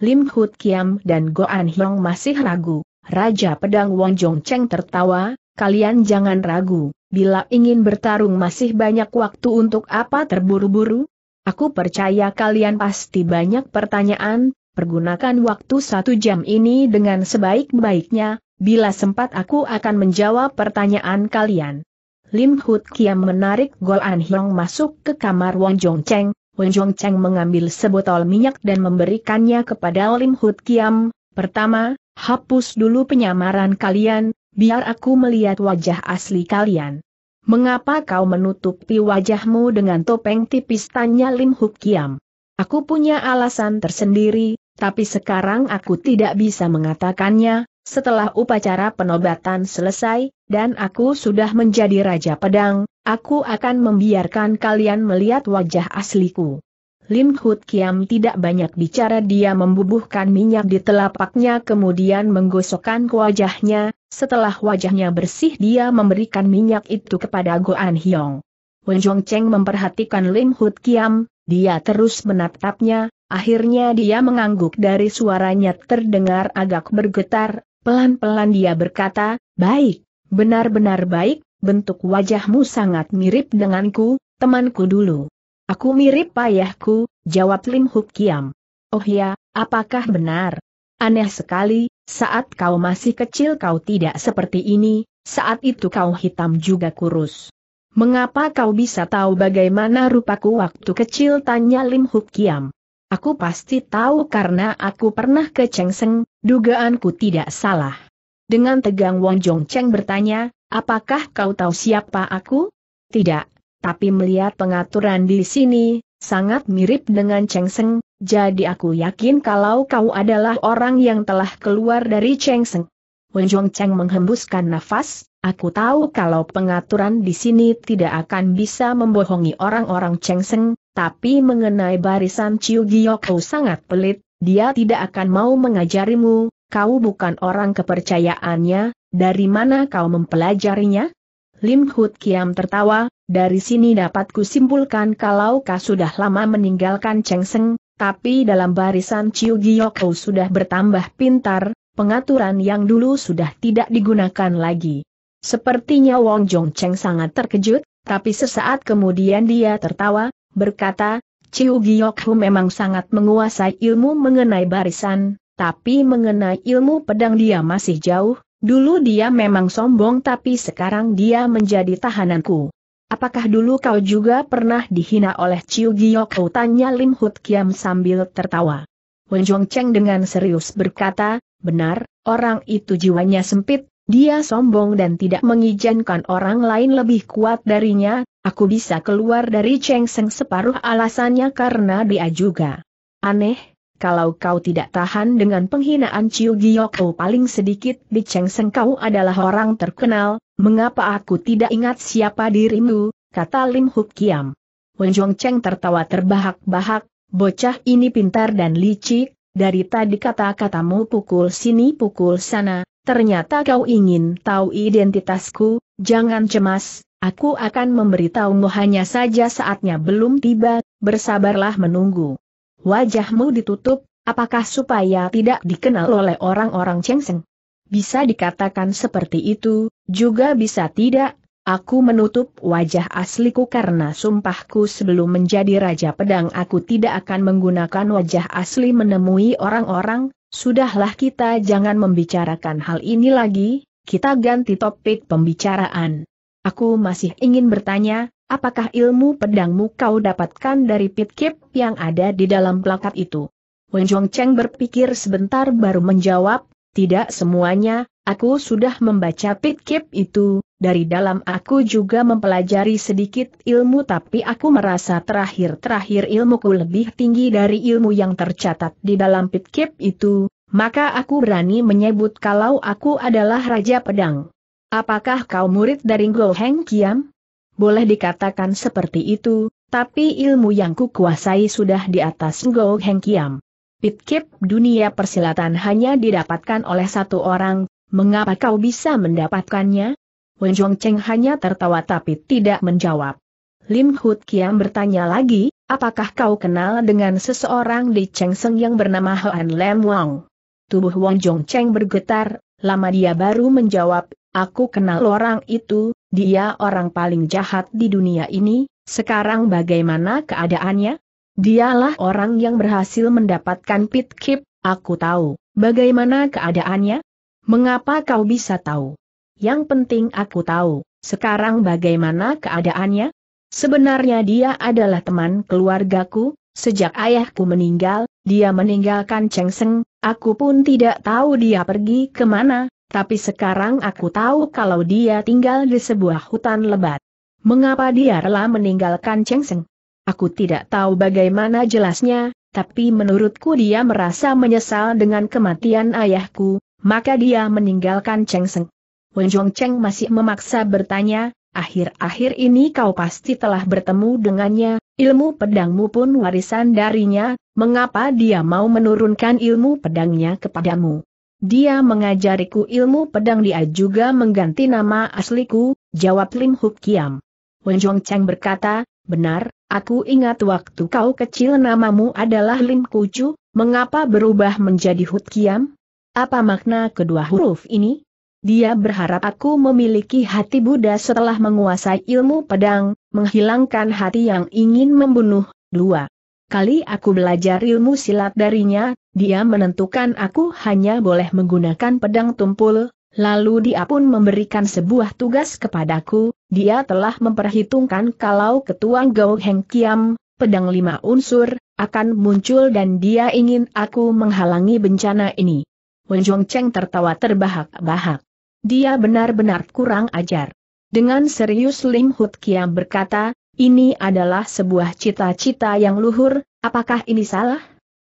Lim Hut Kiam dan Goan Hiong masih ragu. Raja Pedang Wong Jong Cheng tertawa, kalian jangan ragu, bila ingin bertarung masih banyak waktu untuk apa terburu-buru? Aku percaya kalian pasti banyak pertanyaan, pergunakan waktu satu jam ini dengan sebaik-baiknya, bila sempat aku akan menjawab pertanyaan kalian. Lim Hut Kiam menarik Anh Hyong masuk ke kamar Wong Jong Cheng, Wen Cheng mengambil sebotol minyak dan memberikannya kepada Lim Hut Kiam. Pertama, hapus dulu penyamaran kalian, biar aku melihat wajah asli kalian. Mengapa kau menutupi wajahmu dengan topeng tipis tanya Lim Hut Kiam? Aku punya alasan tersendiri, tapi sekarang aku tidak bisa mengatakannya, setelah upacara penobatan selesai, dan aku sudah menjadi Raja Pedang, aku akan membiarkan kalian melihat wajah asliku. Lim Hut Kiam tidak banyak bicara dia membubuhkan minyak di telapaknya kemudian menggosokkan ke wajahnya, setelah wajahnya bersih dia memberikan minyak itu kepada Goan Hyong. Wen Zhong Cheng memperhatikan Lim Hut Kiam, dia terus menatapnya, akhirnya dia mengangguk dari suaranya terdengar agak bergetar, Pelan-pelan dia berkata, baik, benar-benar baik, bentuk wajahmu sangat mirip denganku, temanku dulu. Aku mirip payahku, jawab Lim Huk Kiam. Oh ya, apakah benar? Aneh sekali, saat kau masih kecil kau tidak seperti ini, saat itu kau hitam juga kurus. Mengapa kau bisa tahu bagaimana rupaku waktu kecil tanya Lim Huk Kiam? Aku pasti tahu karena aku pernah ke Chengseng, dugaanku tidak salah. Dengan tegang Wong Jong Cheng bertanya, apakah kau tahu siapa aku? Tidak, tapi melihat pengaturan di sini, sangat mirip dengan Chengseng, jadi aku yakin kalau kau adalah orang yang telah keluar dari Chengseng. Wong Jong Cheng menghembuskan nafas, aku tahu kalau pengaturan di sini tidak akan bisa membohongi orang-orang Chengseng, tapi mengenai barisan Chiu kau sangat pelit, dia tidak akan mau mengajarimu, kau bukan orang kepercayaannya, dari mana kau mempelajarinya? Lim Hut Kiam tertawa, dari sini dapat kusimpulkan kalau kau sudah lama meninggalkan Cheng Seng, tapi dalam barisan Chiu kau sudah bertambah pintar, pengaturan yang dulu sudah tidak digunakan lagi. Sepertinya Wong Jong Cheng sangat terkejut, tapi sesaat kemudian dia tertawa, berkata, Chiu Giokhu memang sangat menguasai ilmu mengenai barisan, tapi mengenai ilmu pedang dia masih jauh, dulu dia memang sombong tapi sekarang dia menjadi tahananku. Apakah dulu kau juga pernah dihina oleh Chiu Giokhu tanya Lim Hut Kiam sambil tertawa. Wen Cheng dengan serius berkata, benar, orang itu jiwanya sempit, dia sombong dan tidak mengizinkan orang lain lebih kuat darinya, aku bisa keluar dari Cheng Seng separuh alasannya karena dia juga. Aneh, kalau kau tidak tahan dengan penghinaan Chiu kau paling sedikit di Cheng Seng kau adalah orang terkenal, mengapa aku tidak ingat siapa dirimu, kata Lim Huk Kiam. Wen Zhong Cheng tertawa terbahak-bahak, bocah ini pintar dan licik, dari tadi kata-katamu pukul sini pukul sana, Ternyata kau ingin tahu identitasku, jangan cemas, aku akan memberitahumu hanya saja saatnya belum tiba, bersabarlah menunggu. Wajahmu ditutup, apakah supaya tidak dikenal oleh orang-orang cengseng? Bisa dikatakan seperti itu, juga bisa tidak, aku menutup wajah asliku karena sumpahku sebelum menjadi Raja Pedang aku tidak akan menggunakan wajah asli menemui orang-orang, Sudahlah kita jangan membicarakan hal ini lagi, kita ganti topik pembicaraan. Aku masih ingin bertanya, apakah ilmu pedangmu kau dapatkan dari pit pitkip yang ada di dalam plakat itu? Wen Cheng berpikir sebentar baru menjawab, tidak semuanya, aku sudah membaca pit pitkip itu, dari dalam aku juga mempelajari sedikit ilmu tapi aku merasa terakhir-terakhir ilmuku lebih tinggi dari ilmu yang tercatat di dalam pitkip itu, maka aku berani menyebut kalau aku adalah Raja Pedang. Apakah kau murid dari Go Heng Kiam? Boleh dikatakan seperti itu, tapi ilmu yang ku kuasai sudah di atas Go Heng Kiam. Pitkip dunia persilatan hanya didapatkan oleh satu orang, mengapa kau bisa mendapatkannya? Wen Zhongcheng hanya tertawa tapi tidak menjawab. Lim Hut Kiam bertanya lagi, apakah kau kenal dengan seseorang di Seng yang bernama Hoan Lam Wang? Tubuh Wang Cheng bergetar, lama dia baru menjawab, aku kenal orang itu, dia orang paling jahat di dunia ini, sekarang bagaimana keadaannya? Dialah orang yang berhasil mendapatkan pit kip, aku tahu, bagaimana keadaannya? Mengapa kau bisa tahu? Yang penting aku tahu, sekarang bagaimana keadaannya? Sebenarnya dia adalah teman keluargaku, sejak ayahku meninggal, dia meninggalkan Cheng Chengseng, aku pun tidak tahu dia pergi kemana, tapi sekarang aku tahu kalau dia tinggal di sebuah hutan lebat. Mengapa dia rela meninggalkan Cheng Chengseng? Aku tidak tahu bagaimana jelasnya, tapi menurutku dia merasa menyesal dengan kematian ayahku, maka dia meninggalkan Cheng Chengseng. Wen Cheng masih memaksa bertanya, akhir-akhir ini kau pasti telah bertemu dengannya, ilmu pedangmu pun warisan darinya, mengapa dia mau menurunkan ilmu pedangnya kepadamu? Dia mengajariku ilmu pedang dia juga mengganti nama asliku, jawab Lim Huk Kiam. Wen Cheng berkata, benar, aku ingat waktu kau kecil namamu adalah Lim Kucu, mengapa berubah menjadi Huk Kiam? Apa makna kedua huruf ini? Dia berharap aku memiliki hati Buddha setelah menguasai ilmu pedang, menghilangkan hati yang ingin membunuh. Dua kali aku belajar ilmu silat darinya, dia menentukan aku hanya boleh menggunakan pedang tumpul, Lalu dia pun memberikan sebuah tugas kepadaku, dia telah memperhitungkan kalau ketua Gao Heng Kiam, pedang lima unsur, akan muncul dan dia ingin aku menghalangi bencana ini. Wenjong Cheng tertawa terbahak-bahak. Dia benar-benar kurang ajar. Dengan serius Lim Hut Kiam berkata, ini adalah sebuah cita-cita yang luhur, apakah ini salah?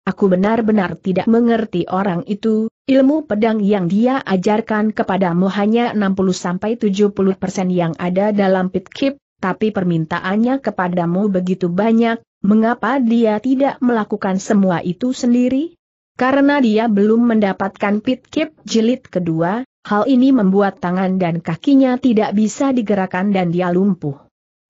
Aku benar-benar tidak mengerti orang itu, ilmu pedang yang dia ajarkan kepadamu hanya 60-70% yang ada dalam pitkip, tapi permintaannya kepadamu begitu banyak, mengapa dia tidak melakukan semua itu sendiri? Karena dia belum mendapatkan pitkip jilid kedua, Hal ini membuat tangan dan kakinya tidak bisa digerakkan dan dia lumpuh.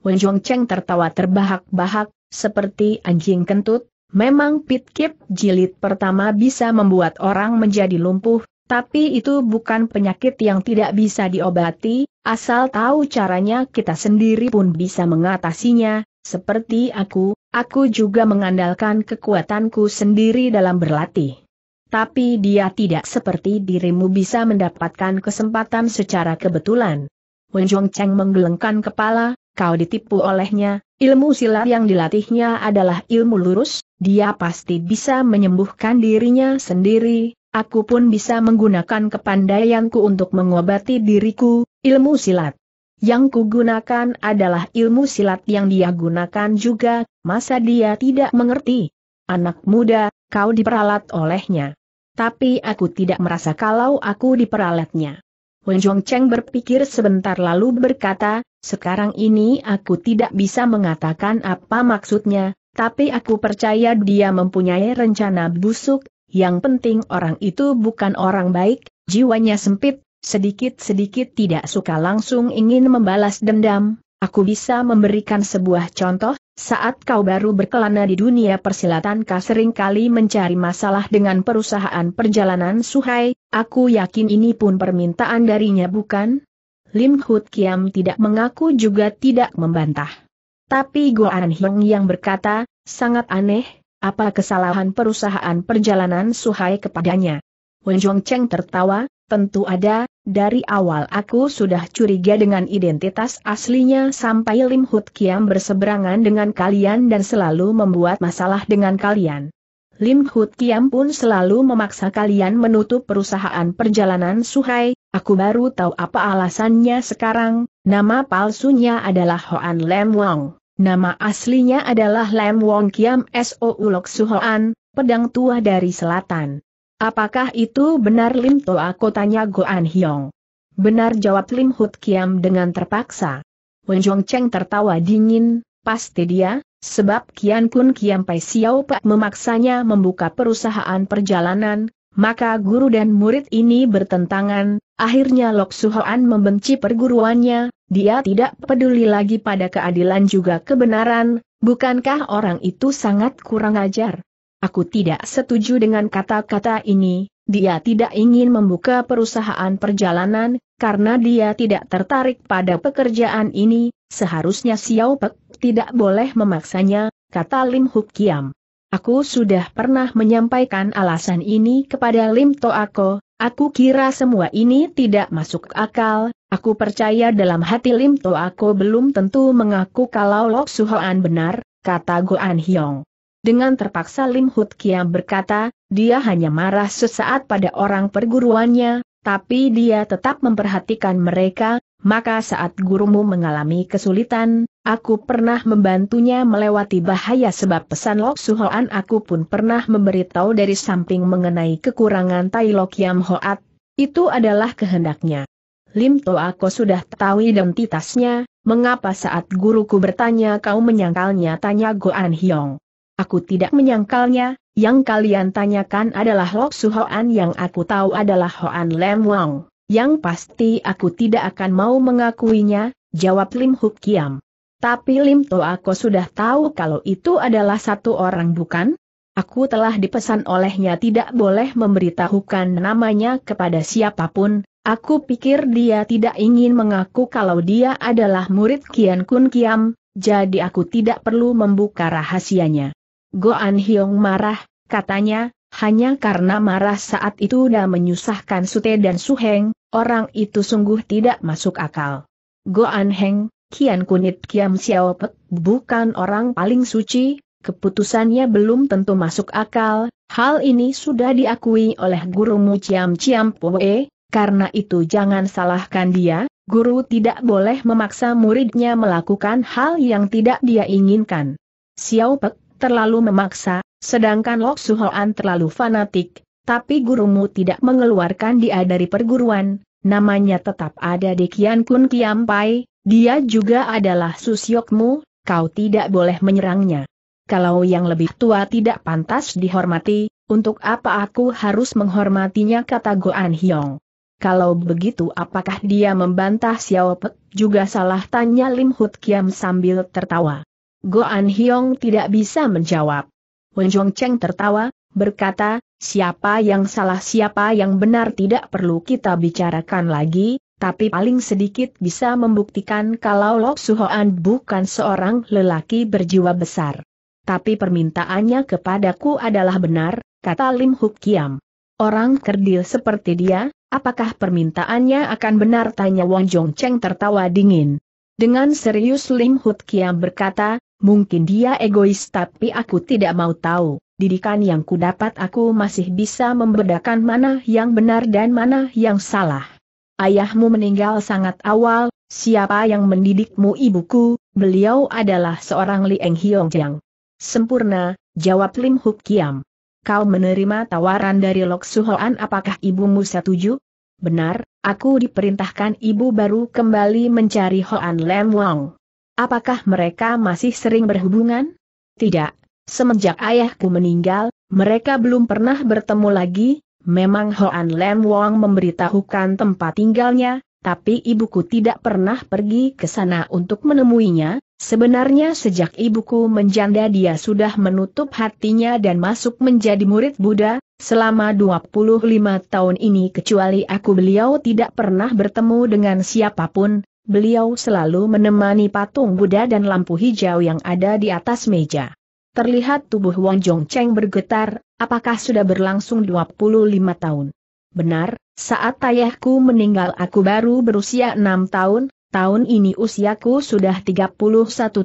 Wen Cheng tertawa terbahak-bahak, seperti anjing kentut, memang pit kip jilid pertama bisa membuat orang menjadi lumpuh, tapi itu bukan penyakit yang tidak bisa diobati, asal tahu caranya kita sendiri pun bisa mengatasinya, seperti aku, aku juga mengandalkan kekuatanku sendiri dalam berlatih. Tapi dia tidak seperti dirimu bisa mendapatkan kesempatan secara kebetulan. Wenjong Cheng menggelengkan kepala, kau ditipu olehnya, ilmu silat yang dilatihnya adalah ilmu lurus, dia pasti bisa menyembuhkan dirinya sendiri, aku pun bisa menggunakan kepandaianku untuk mengobati diriku, ilmu silat. Yang kugunakan adalah ilmu silat yang dia gunakan juga, masa dia tidak mengerti? Anak muda, kau diperalat olehnya. Tapi aku tidak merasa kalau aku diperalatnya. Wen Cheng berpikir sebentar lalu berkata, sekarang ini aku tidak bisa mengatakan apa maksudnya, tapi aku percaya dia mempunyai rencana busuk, yang penting orang itu bukan orang baik, jiwanya sempit, sedikit-sedikit tidak suka langsung ingin membalas dendam. Aku bisa memberikan sebuah contoh, saat kau baru berkelana di dunia persilatan kau kali mencari masalah dengan perusahaan perjalanan Suhai, aku yakin ini pun permintaan darinya bukan? Lim Hut Kiam tidak mengaku juga tidak membantah. Tapi Goan Heng yang berkata, sangat aneh, apa kesalahan perusahaan perjalanan Suhai kepadanya? Wen Zhuang Cheng tertawa, Tentu ada, dari awal aku sudah curiga dengan identitas aslinya sampai Lim Hut Kiam berseberangan dengan kalian dan selalu membuat masalah dengan kalian. Lim Hut Kiam pun selalu memaksa kalian menutup perusahaan perjalanan Suhai, aku baru tahu apa alasannya sekarang, nama palsunya adalah Hoan Lam Wong. Nama aslinya adalah Lam Wong Kiam S.O. Ulok Suhoan, pedang tua dari selatan. Apakah itu benar Lim Toa kotanya Goan Hyong? Benar jawab Lim Hut Kiam dengan terpaksa. Wen Zhong Cheng tertawa dingin, pasti dia, sebab Kian Kun Kiam Pai Xiao Pak memaksanya membuka perusahaan perjalanan, maka guru dan murid ini bertentangan, akhirnya Lok Suhoan membenci perguruannya, dia tidak peduli lagi pada keadilan juga kebenaran, bukankah orang itu sangat kurang ajar? Aku tidak setuju dengan kata-kata ini, dia tidak ingin membuka perusahaan perjalanan, karena dia tidak tertarik pada pekerjaan ini, seharusnya Xiao Pek tidak boleh memaksanya, kata Lim Huk Kiam. Aku sudah pernah menyampaikan alasan ini kepada Lim Toako, aku kira semua ini tidak masuk akal, aku percaya dalam hati Lim Toako belum tentu mengaku kalau Lok Suhoan benar, kata Goan Hyong. Dengan terpaksa Lim Hut Kiam berkata, dia hanya marah sesaat pada orang perguruannya, tapi dia tetap memperhatikan mereka, maka saat gurumu mengalami kesulitan, aku pernah membantunya melewati bahaya sebab pesan Lok Suhoan aku pun pernah memberitahu dari samping mengenai kekurangan Tai Lok Yam Hoat, itu adalah kehendaknya. Lim Toako sudah tahu identitasnya, mengapa saat guruku bertanya kau menyangkalnya tanya Goan Hyong. Aku tidak menyangkalnya, yang kalian tanyakan adalah Lok Hoan yang aku tahu adalah Hoan Lem Wang. Yang pasti aku tidak akan mau mengakuinya, jawab Lim Huk Kiam. Tapi Lim To aku sudah tahu kalau itu adalah satu orang bukan? Aku telah dipesan olehnya tidak boleh memberitahukan namanya kepada siapapun, aku pikir dia tidak ingin mengaku kalau dia adalah murid Kian Kun Kiam, jadi aku tidak perlu membuka rahasianya. Goan Hyong marah, katanya, hanya karena marah saat itu dan menyusahkan Sute dan Suheng, orang itu sungguh tidak masuk akal. Goan Heng, Kian Kunit Kiam Xiao Pek, bukan orang paling suci, keputusannya belum tentu masuk akal, hal ini sudah diakui oleh gurumu Ciam Ciam Poe, karena itu jangan salahkan dia, guru tidak boleh memaksa muridnya melakukan hal yang tidak dia inginkan. Xiao Pek terlalu memaksa, sedangkan Lok Suhoan terlalu fanatik, tapi gurumu tidak mengeluarkan dia dari perguruan, namanya tetap ada di Kian Kun Kiam Pai, dia juga adalah susyokmu, kau tidak boleh menyerangnya. Kalau yang lebih tua tidak pantas dihormati, untuk apa aku harus menghormatinya kata Goan Hyong. Kalau begitu apakah dia membantah Xiao Pek juga salah tanya Lim Hut Kiam sambil tertawa. Goan Hiong tidak bisa menjawab. Wen Cheng tertawa, berkata, siapa yang salah siapa yang benar tidak perlu kita bicarakan lagi, tapi paling sedikit bisa membuktikan kalau Lok Suhoan bukan seorang lelaki berjiwa besar. Tapi permintaannya kepadaku adalah benar, kata Lim Huk Kiam. Orang kerdil seperti dia, apakah permintaannya akan benar? Tanya Wong Jong Cheng tertawa dingin. Dengan serius Lim Huk Kiam berkata, Mungkin dia egois tapi aku tidak mau tahu, didikan yang kudapat aku masih bisa membedakan mana yang benar dan mana yang salah. Ayahmu meninggal sangat awal, siapa yang mendidikmu ibuku, beliau adalah seorang Lieng yang Sempurna, jawab Lim Huk Kiam. Kau menerima tawaran dari Lok Suhoan apakah ibumu setuju? Benar, aku diperintahkan ibu baru kembali mencari Hoan Lem Wong. Apakah mereka masih sering berhubungan? Tidak. Semenjak ayahku meninggal, mereka belum pernah bertemu lagi. Memang Hoan Lam Wong memberitahukan tempat tinggalnya, tapi ibuku tidak pernah pergi ke sana untuk menemuinya. Sebenarnya sejak ibuku menjanda dia sudah menutup hatinya dan masuk menjadi murid Buddha, selama 25 tahun ini kecuali aku beliau tidak pernah bertemu dengan siapapun, beliau selalu menemani patung Buddha dan lampu hijau yang ada di atas meja. Terlihat tubuh Wang Cheng bergetar, apakah sudah berlangsung 25 tahun? Benar, saat ayahku meninggal aku baru berusia 6 tahun, tahun ini usiaku sudah 31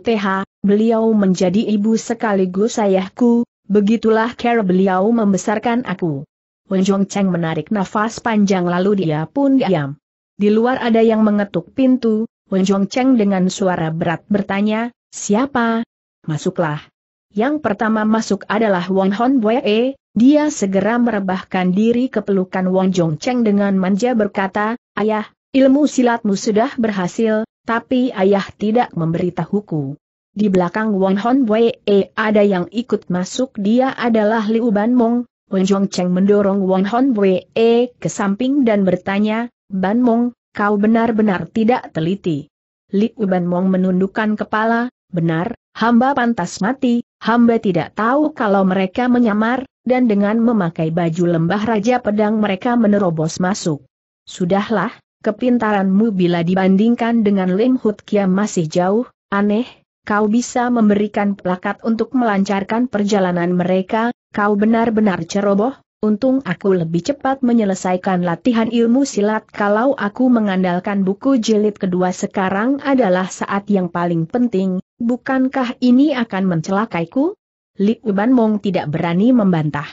TH, beliau menjadi ibu sekaligus ayahku, begitulah cara beliau membesarkan aku. Wang Cheng menarik nafas panjang lalu dia pun diam. Di luar ada yang mengetuk pintu, Wenjong Cheng dengan suara berat bertanya, siapa? Masuklah. Yang pertama masuk adalah Wong Hon E. dia segera merebahkan diri ke pelukan Wong Jong Cheng dengan manja berkata, Ayah, ilmu silatmu sudah berhasil, tapi ayah tidak memberitahuku. Di belakang Wong Hon E ada yang ikut masuk dia adalah Liu Ban Mong. Wen Cheng mendorong Wong Hon E ke samping dan bertanya, Ban Mong, kau benar-benar tidak teliti. Li Ban Mong menundukkan kepala, benar, hamba pantas mati, hamba tidak tahu kalau mereka menyamar, dan dengan memakai baju lembah Raja Pedang mereka menerobos masuk. Sudahlah, kepintaranmu bila dibandingkan dengan Lim Hut Kiam masih jauh, aneh, kau bisa memberikan plakat untuk melancarkan perjalanan mereka, kau benar-benar ceroboh, Untung aku lebih cepat menyelesaikan latihan ilmu silat kalau aku mengandalkan buku jilid kedua sekarang adalah saat yang paling penting, bukankah ini akan mencelakaiku? Li Uban Mong tidak berani membantah.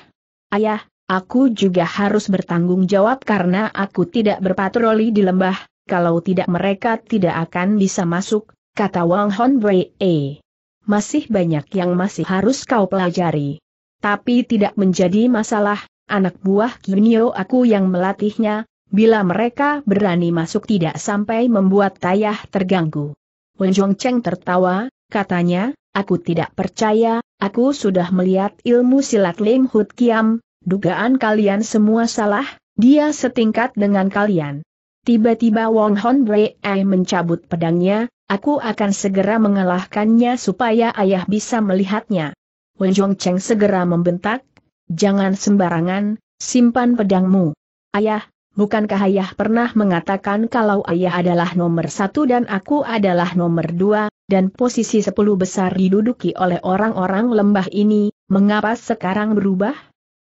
Ayah, aku juga harus bertanggung jawab karena aku tidak berpatroli di lembah, kalau tidak mereka tidak akan bisa masuk, kata Wang Hon E. Masih banyak yang masih harus kau pelajari. Tapi tidak menjadi masalah, anak buah Kinio aku yang melatihnya, bila mereka berani masuk tidak sampai membuat Tayah terganggu. Wenjong Cheng tertawa, katanya, aku tidak percaya, aku sudah melihat ilmu silat Lim Hut Kiam, dugaan kalian semua salah, dia setingkat dengan kalian. Tiba-tiba Wong Hon Brei mencabut pedangnya, aku akan segera mengalahkannya supaya ayah bisa melihatnya. Wenjong Cheng segera membentak, Jangan sembarangan, simpan pedangmu. Ayah, bukankah ayah pernah mengatakan kalau ayah adalah nomor satu dan aku adalah nomor dua, dan posisi sepuluh besar diduduki oleh orang-orang lembah ini, mengapa sekarang berubah?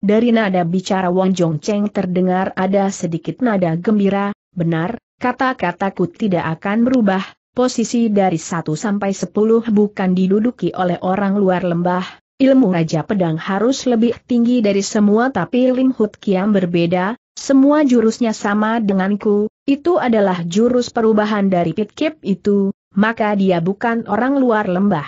Dari nada bicara Wang Cheng terdengar ada sedikit nada gembira, benar, kata-kataku tidak akan berubah, posisi dari satu sampai sepuluh bukan diduduki oleh orang luar lembah, Ilmu Raja Pedang harus lebih tinggi dari semua tapi Lim Hut Kiam berbeda, semua jurusnya sama denganku, itu adalah jurus perubahan dari Pit pitkip itu, maka dia bukan orang luar lembah.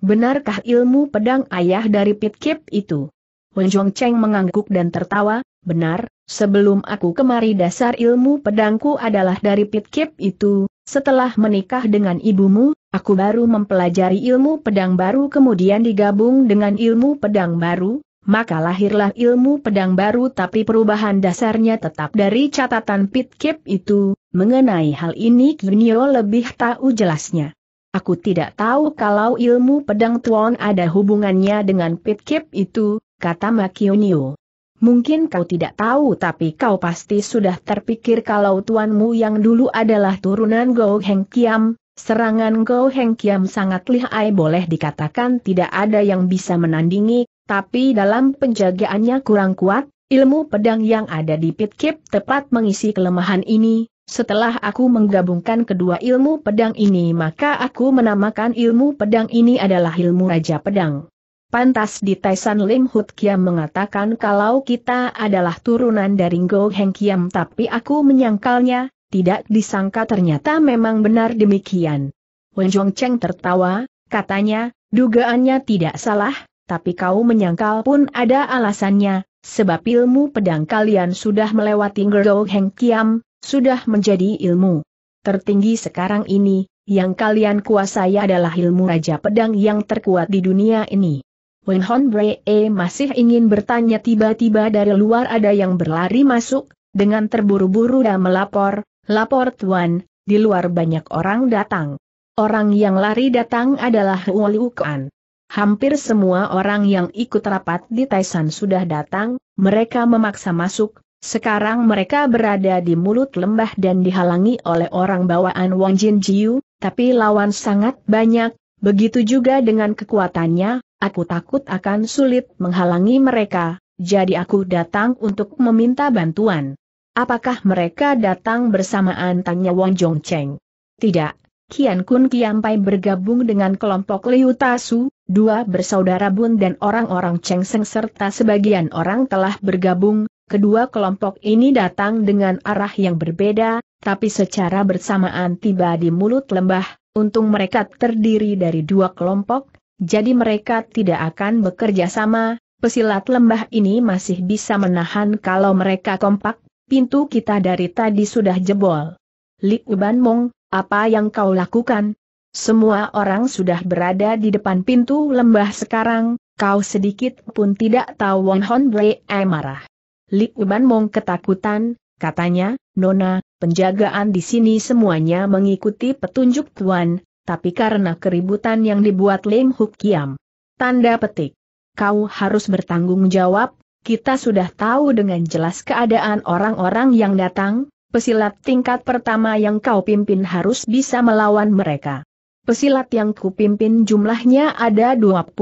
Benarkah ilmu pedang ayah dari Pit pitkip itu? Wen Cheng mengangguk dan tertawa, benar, sebelum aku kemari dasar ilmu pedangku adalah dari Pit pitkip itu, setelah menikah dengan ibumu, Aku baru mempelajari ilmu pedang baru kemudian digabung dengan ilmu pedang baru, maka lahirlah ilmu pedang baru tapi perubahan dasarnya tetap dari catatan Pitcap itu, mengenai hal ini Gnio lebih tahu jelasnya. Aku tidak tahu kalau ilmu pedang Tuan ada hubungannya dengan Pitcap itu, kata Makionio. Mungkin kau tidak tahu tapi kau pasti sudah terpikir kalau tuanmu yang dulu adalah turunan Go Heng Kiam, Serangan Go Heng Kiam sangat lihai boleh dikatakan tidak ada yang bisa menandingi, tapi dalam penjagaannya kurang kuat, ilmu pedang yang ada di Pit Kip tepat mengisi kelemahan ini. Setelah aku menggabungkan kedua ilmu pedang ini maka aku menamakan ilmu pedang ini adalah ilmu Raja Pedang. Pantas di Taisan Lim Hut Kiam mengatakan kalau kita adalah turunan dari Go Heng Kiam tapi aku menyangkalnya, tidak disangka ternyata memang benar demikian. Wen Cheng tertawa, katanya, dugaannya tidak salah, tapi kau menyangkal pun ada alasannya, sebab ilmu pedang kalian sudah melewati Gerdou Heng Kiam, sudah menjadi ilmu tertinggi sekarang ini, yang kalian kuasai adalah ilmu Raja Pedang yang terkuat di dunia ini. Wen Hon Bree masih ingin bertanya tiba-tiba dari luar ada yang berlari masuk, dengan terburu-buru dan melapor, Lapor Tuan, di luar banyak orang datang. Orang yang lari datang adalah Huolukan. Hampir semua orang yang ikut rapat di Taisan sudah datang, mereka memaksa masuk, sekarang mereka berada di mulut lembah dan dihalangi oleh orang bawaan Wang Jin Jiu, tapi lawan sangat banyak, begitu juga dengan kekuatannya, aku takut akan sulit menghalangi mereka, jadi aku datang untuk meminta bantuan. Apakah mereka datang bersamaan tanya Wong Jong Cheng? Tidak, Kian Kun Kian Pai bergabung dengan kelompok Liu Tasu, dua bersaudara Bun dan orang-orang Cheng Seng serta sebagian orang telah bergabung, kedua kelompok ini datang dengan arah yang berbeda, tapi secara bersamaan tiba di mulut lembah, untung mereka terdiri dari dua kelompok, jadi mereka tidak akan bekerja sama, pesilat lembah ini masih bisa menahan kalau mereka kompak, pintu kita dari tadi sudah jebol. Lik Uban Mong, apa yang kau lakukan? Semua orang sudah berada di depan pintu lembah sekarang, kau sedikit pun tidak tahu Wong Hon Brei marah. Lik Uban Mong ketakutan, katanya, Nona, penjagaan di sini semuanya mengikuti petunjuk Tuan, tapi karena keributan yang dibuat Lim Huk Kiam. Tanda petik. Kau harus bertanggung jawab kita sudah tahu dengan jelas keadaan orang-orang yang datang, pesilat tingkat pertama yang kau pimpin harus bisa melawan mereka. Pesilat yang kupimpin jumlahnya ada 21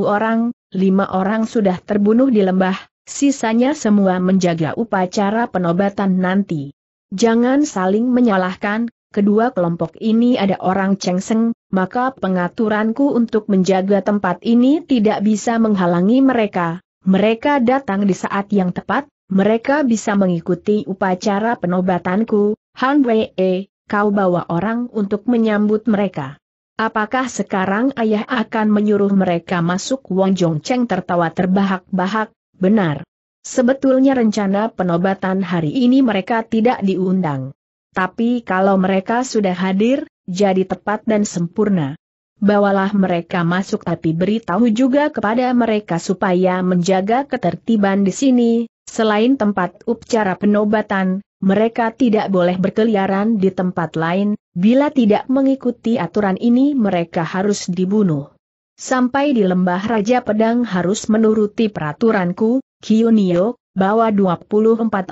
orang, lima orang sudah terbunuh di lembah, sisanya semua menjaga upacara penobatan nanti. Jangan saling menyalahkan, kedua kelompok ini ada orang cengseng, maka pengaturanku untuk menjaga tempat ini tidak bisa menghalangi mereka, mereka datang di saat yang tepat, mereka bisa mengikuti upacara penobatanku, Han Wei, kau bawa orang untuk menyambut mereka. Apakah sekarang ayah akan menyuruh mereka masuk Wong Jong Cheng tertawa terbahak-bahak, benar. Sebetulnya rencana penobatan hari ini mereka tidak diundang. Tapi kalau mereka sudah hadir, jadi tepat dan sempurna bawalah mereka masuk tapi beritahu juga kepada mereka supaya menjaga ketertiban di sini, selain tempat upacara penobatan, mereka tidak boleh berkeliaran di tempat lain, bila tidak mengikuti aturan ini mereka harus dibunuh. Sampai di lembah Raja Pedang harus menuruti peraturanku, Kiyunio, bawa 24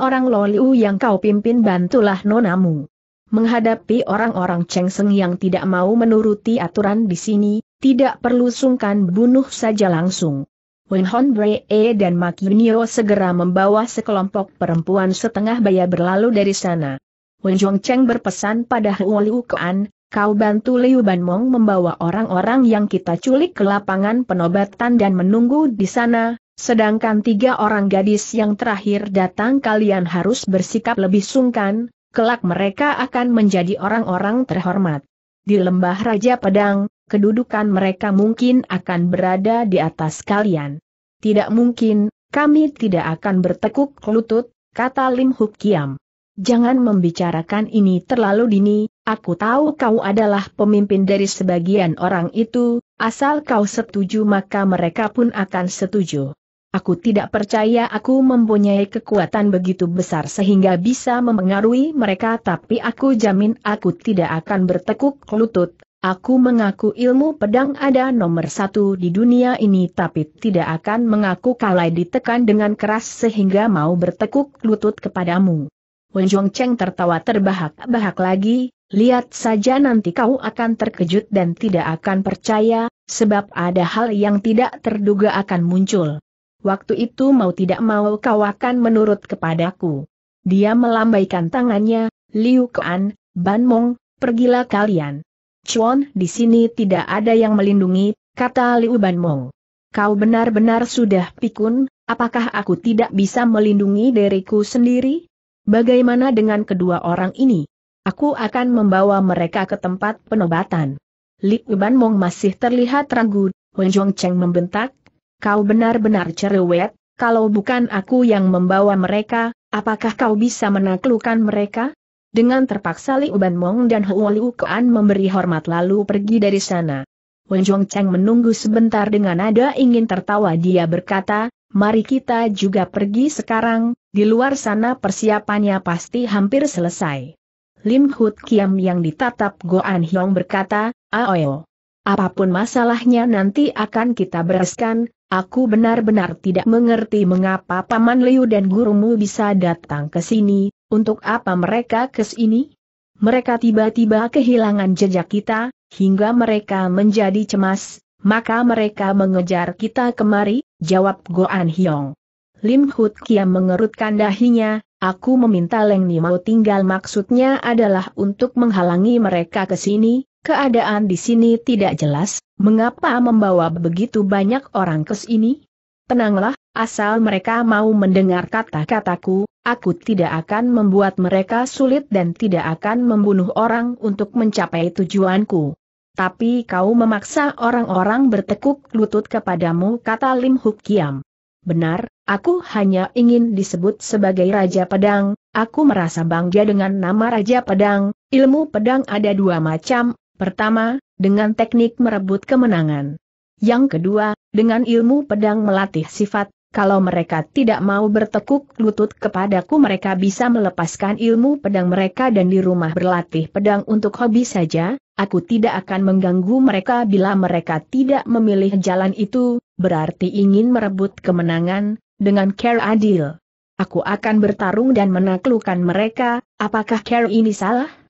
orang loliu yang kau pimpin bantulah nonamu. Menghadapi orang-orang Chengseng yang tidak mau menuruti aturan di sini, tidak perlu sungkan bunuh saja langsung. Wen Hon E dan Mak Yunio segera membawa sekelompok perempuan setengah baya berlalu dari sana. Wen Cheng berpesan pada Huo Liu kau bantu Liu Banmong membawa orang-orang yang kita culik ke lapangan penobatan dan menunggu di sana, sedangkan tiga orang gadis yang terakhir datang kalian harus bersikap lebih sungkan, kelak mereka akan menjadi orang-orang terhormat. Di lembah Raja Pedang, kedudukan mereka mungkin akan berada di atas kalian. Tidak mungkin, kami tidak akan bertekuk lutut, kata Lim Huk Kiam. Jangan membicarakan ini terlalu dini, aku tahu kau adalah pemimpin dari sebagian orang itu, asal kau setuju maka mereka pun akan setuju. Aku tidak percaya aku mempunyai kekuatan begitu besar sehingga bisa memengaruhi mereka tapi aku jamin aku tidak akan bertekuk lutut. Aku mengaku ilmu pedang ada nomor satu di dunia ini tapi tidak akan mengaku kalai ditekan dengan keras sehingga mau bertekuk lutut kepadamu. Wen Zhong Cheng tertawa terbahak-bahak lagi, lihat saja nanti kau akan terkejut dan tidak akan percaya, sebab ada hal yang tidak terduga akan muncul. Waktu itu mau tidak mau kau akan menurut kepadaku. Dia melambaikan tangannya, Liu Kean, Ban Mong, pergilah kalian. Chuan di sini tidak ada yang melindungi, kata Liu Ban Mong. Kau benar-benar sudah pikun, apakah aku tidak bisa melindungi diriku sendiri? Bagaimana dengan kedua orang ini? Aku akan membawa mereka ke tempat penobatan. Liu Ban Mong masih terlihat ragu, Wen Zhong Cheng membentak, kau benar-benar cerewet, kalau bukan aku yang membawa mereka, apakah kau bisa menaklukkan mereka? Dengan terpaksa Li Uban Mong dan Hua Liu Kuan memberi hormat lalu pergi dari sana. Wen Zhong Cheng menunggu sebentar dengan nada ingin tertawa dia berkata, mari kita juga pergi sekarang, di luar sana persiapannya pasti hampir selesai. Lim Hut Kiam yang ditatap Goan Hyong berkata, Aoyo. Apapun masalahnya nanti akan kita bereskan, Aku benar-benar tidak mengerti mengapa Paman Liu dan gurumu bisa datang ke sini, untuk apa mereka ke sini? Mereka tiba-tiba kehilangan jejak kita, hingga mereka menjadi cemas, maka mereka mengejar kita kemari, jawab Goan Hyong. Lim Hut Kiam mengerutkan dahinya, aku meminta Leng Ni mau tinggal maksudnya adalah untuk menghalangi mereka ke sini, Keadaan di sini tidak jelas, mengapa membawa begitu banyak orang ke sini? Tenanglah, asal mereka mau mendengar kata-kataku, aku tidak akan membuat mereka sulit dan tidak akan membunuh orang untuk mencapai tujuanku. Tapi kau memaksa orang-orang bertekuk lutut kepadamu kata Lim Huk Kiam. Benar, aku hanya ingin disebut sebagai Raja Pedang, aku merasa bangga dengan nama Raja Pedang, ilmu pedang ada dua macam, Pertama, dengan teknik merebut kemenangan. Yang kedua, dengan ilmu pedang melatih sifat, kalau mereka tidak mau bertekuk lutut kepadaku mereka bisa melepaskan ilmu pedang mereka dan di rumah berlatih pedang untuk hobi saja, aku tidak akan mengganggu mereka bila mereka tidak memilih jalan itu, berarti ingin merebut kemenangan, dengan care adil. Aku akan bertarung dan menaklukkan mereka, apakah care ini salah?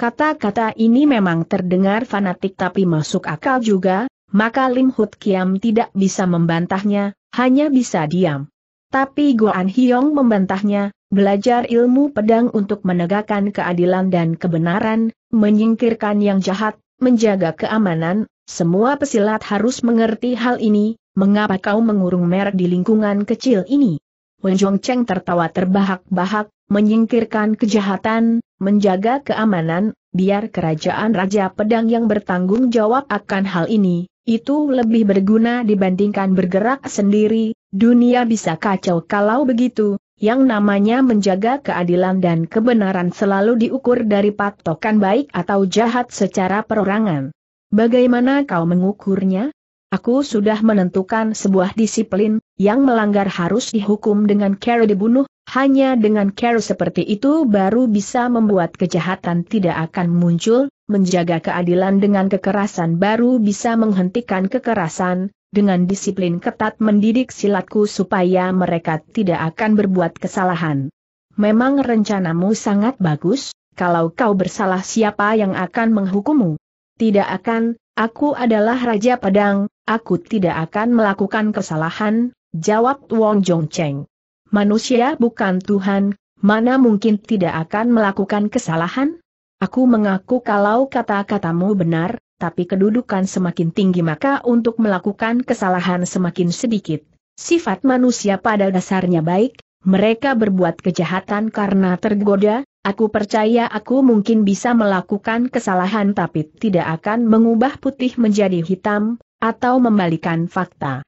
Kata-kata ini memang terdengar fanatik tapi masuk akal juga, maka Lim Hut Kiam tidak bisa membantahnya, hanya bisa diam. Tapi Goan Hyong membantahnya, belajar ilmu pedang untuk menegakkan keadilan dan kebenaran, menyingkirkan yang jahat, menjaga keamanan, semua pesilat harus mengerti hal ini, mengapa kau mengurung merek di lingkungan kecil ini? Wen Zhongcheng tertawa terbahak-bahak, menyingkirkan kejahatan, menjaga keamanan, biar kerajaan Raja Pedang yang bertanggung jawab akan hal ini, itu lebih berguna dibandingkan bergerak sendiri, dunia bisa kacau kalau begitu, yang namanya menjaga keadilan dan kebenaran selalu diukur dari patokan baik atau jahat secara perorangan. Bagaimana kau mengukurnya? Aku sudah menentukan sebuah disiplin, yang melanggar harus dihukum dengan cara dibunuh, hanya dengan care seperti itu baru bisa membuat kejahatan tidak akan muncul, menjaga keadilan dengan kekerasan baru bisa menghentikan kekerasan, dengan disiplin ketat mendidik silatku supaya mereka tidak akan berbuat kesalahan. Memang rencanamu sangat bagus, kalau kau bersalah siapa yang akan menghukummu? Tidak akan, aku adalah Raja Padang, aku tidak akan melakukan kesalahan, jawab Wong Jong Cheng manusia bukan Tuhan, mana mungkin tidak akan melakukan kesalahan? Aku mengaku kalau kata-katamu benar, tapi kedudukan semakin tinggi maka untuk melakukan kesalahan semakin sedikit. Sifat manusia pada dasarnya baik, mereka berbuat kejahatan karena tergoda, aku percaya aku mungkin bisa melakukan kesalahan tapi tidak akan mengubah putih menjadi hitam, atau membalikan fakta.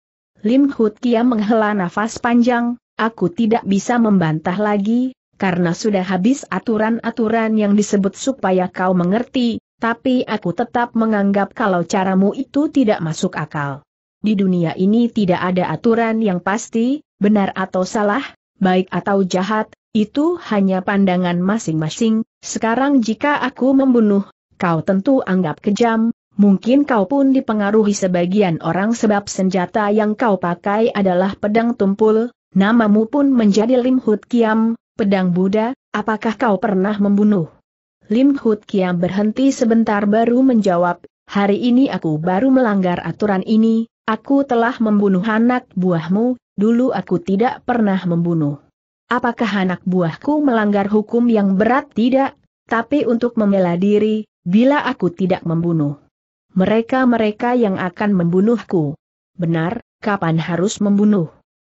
Lim Hut Kia menghela nafas panjang, aku tidak bisa membantah lagi, karena sudah habis aturan-aturan yang disebut supaya kau mengerti, tapi aku tetap menganggap kalau caramu itu tidak masuk akal. Di dunia ini tidak ada aturan yang pasti, benar atau salah, baik atau jahat, itu hanya pandangan masing-masing, sekarang jika aku membunuh, kau tentu anggap kejam, Mungkin kau pun dipengaruhi sebagian orang sebab senjata yang kau pakai adalah pedang tumpul, Namamu pun menjadi Lim Hut Kiam, pedang Buddha, apakah kau pernah membunuh? Lim Hut Kiam berhenti sebentar baru menjawab, hari ini aku baru melanggar aturan ini, aku telah membunuh anak buahmu, dulu aku tidak pernah membunuh. Apakah anak buahku melanggar hukum yang berat tidak? Tapi untuk membela diri, bila aku tidak membunuh. Mereka-mereka yang akan membunuhku. Benar, kapan harus membunuh?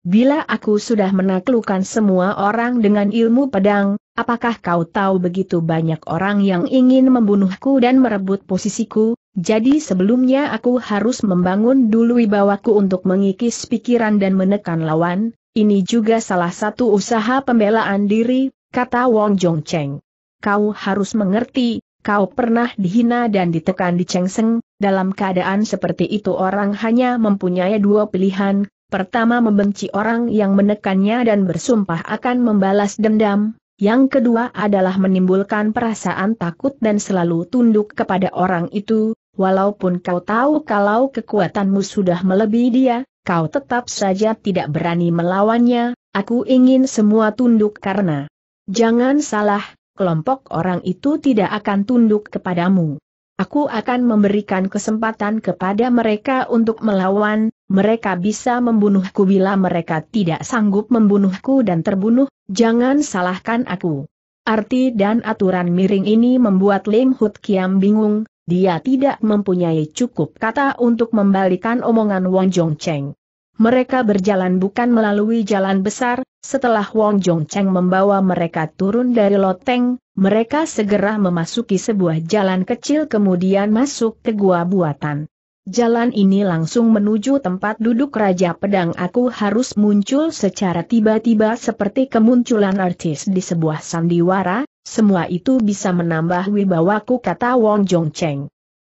Bila aku sudah menaklukkan semua orang dengan ilmu pedang, apakah kau tahu begitu banyak orang yang ingin membunuhku dan merebut posisiku, jadi sebelumnya aku harus membangun dulu wibawaku untuk mengikis pikiran dan menekan lawan, ini juga salah satu usaha pembelaan diri, kata Wong Jong Cheng. Kau harus mengerti, kau pernah dihina dan ditekan di Chengseng, dalam keadaan seperti itu orang hanya mempunyai dua pilihan, Pertama membenci orang yang menekannya dan bersumpah akan membalas dendam, yang kedua adalah menimbulkan perasaan takut dan selalu tunduk kepada orang itu, walaupun kau tahu kalau kekuatanmu sudah melebihi dia, kau tetap saja tidak berani melawannya, aku ingin semua tunduk karena. Jangan salah, kelompok orang itu tidak akan tunduk kepadamu. Aku akan memberikan kesempatan kepada mereka untuk melawan, mereka bisa membunuhku bila mereka tidak sanggup membunuhku dan terbunuh, jangan salahkan aku. Arti dan aturan miring ini membuat Lim Hut Kiam bingung, dia tidak mempunyai cukup kata untuk membalikan omongan Wong Jong Cheng. Mereka berjalan bukan melalui jalan besar, setelah Wong Jong Cheng membawa mereka turun dari loteng, mereka segera memasuki sebuah jalan kecil kemudian masuk ke gua buatan. Jalan ini langsung menuju tempat duduk Raja Pedang aku harus muncul secara tiba-tiba seperti kemunculan artis di sebuah sandiwara, semua itu bisa menambah wibawaku kata Wong Jong Cheng.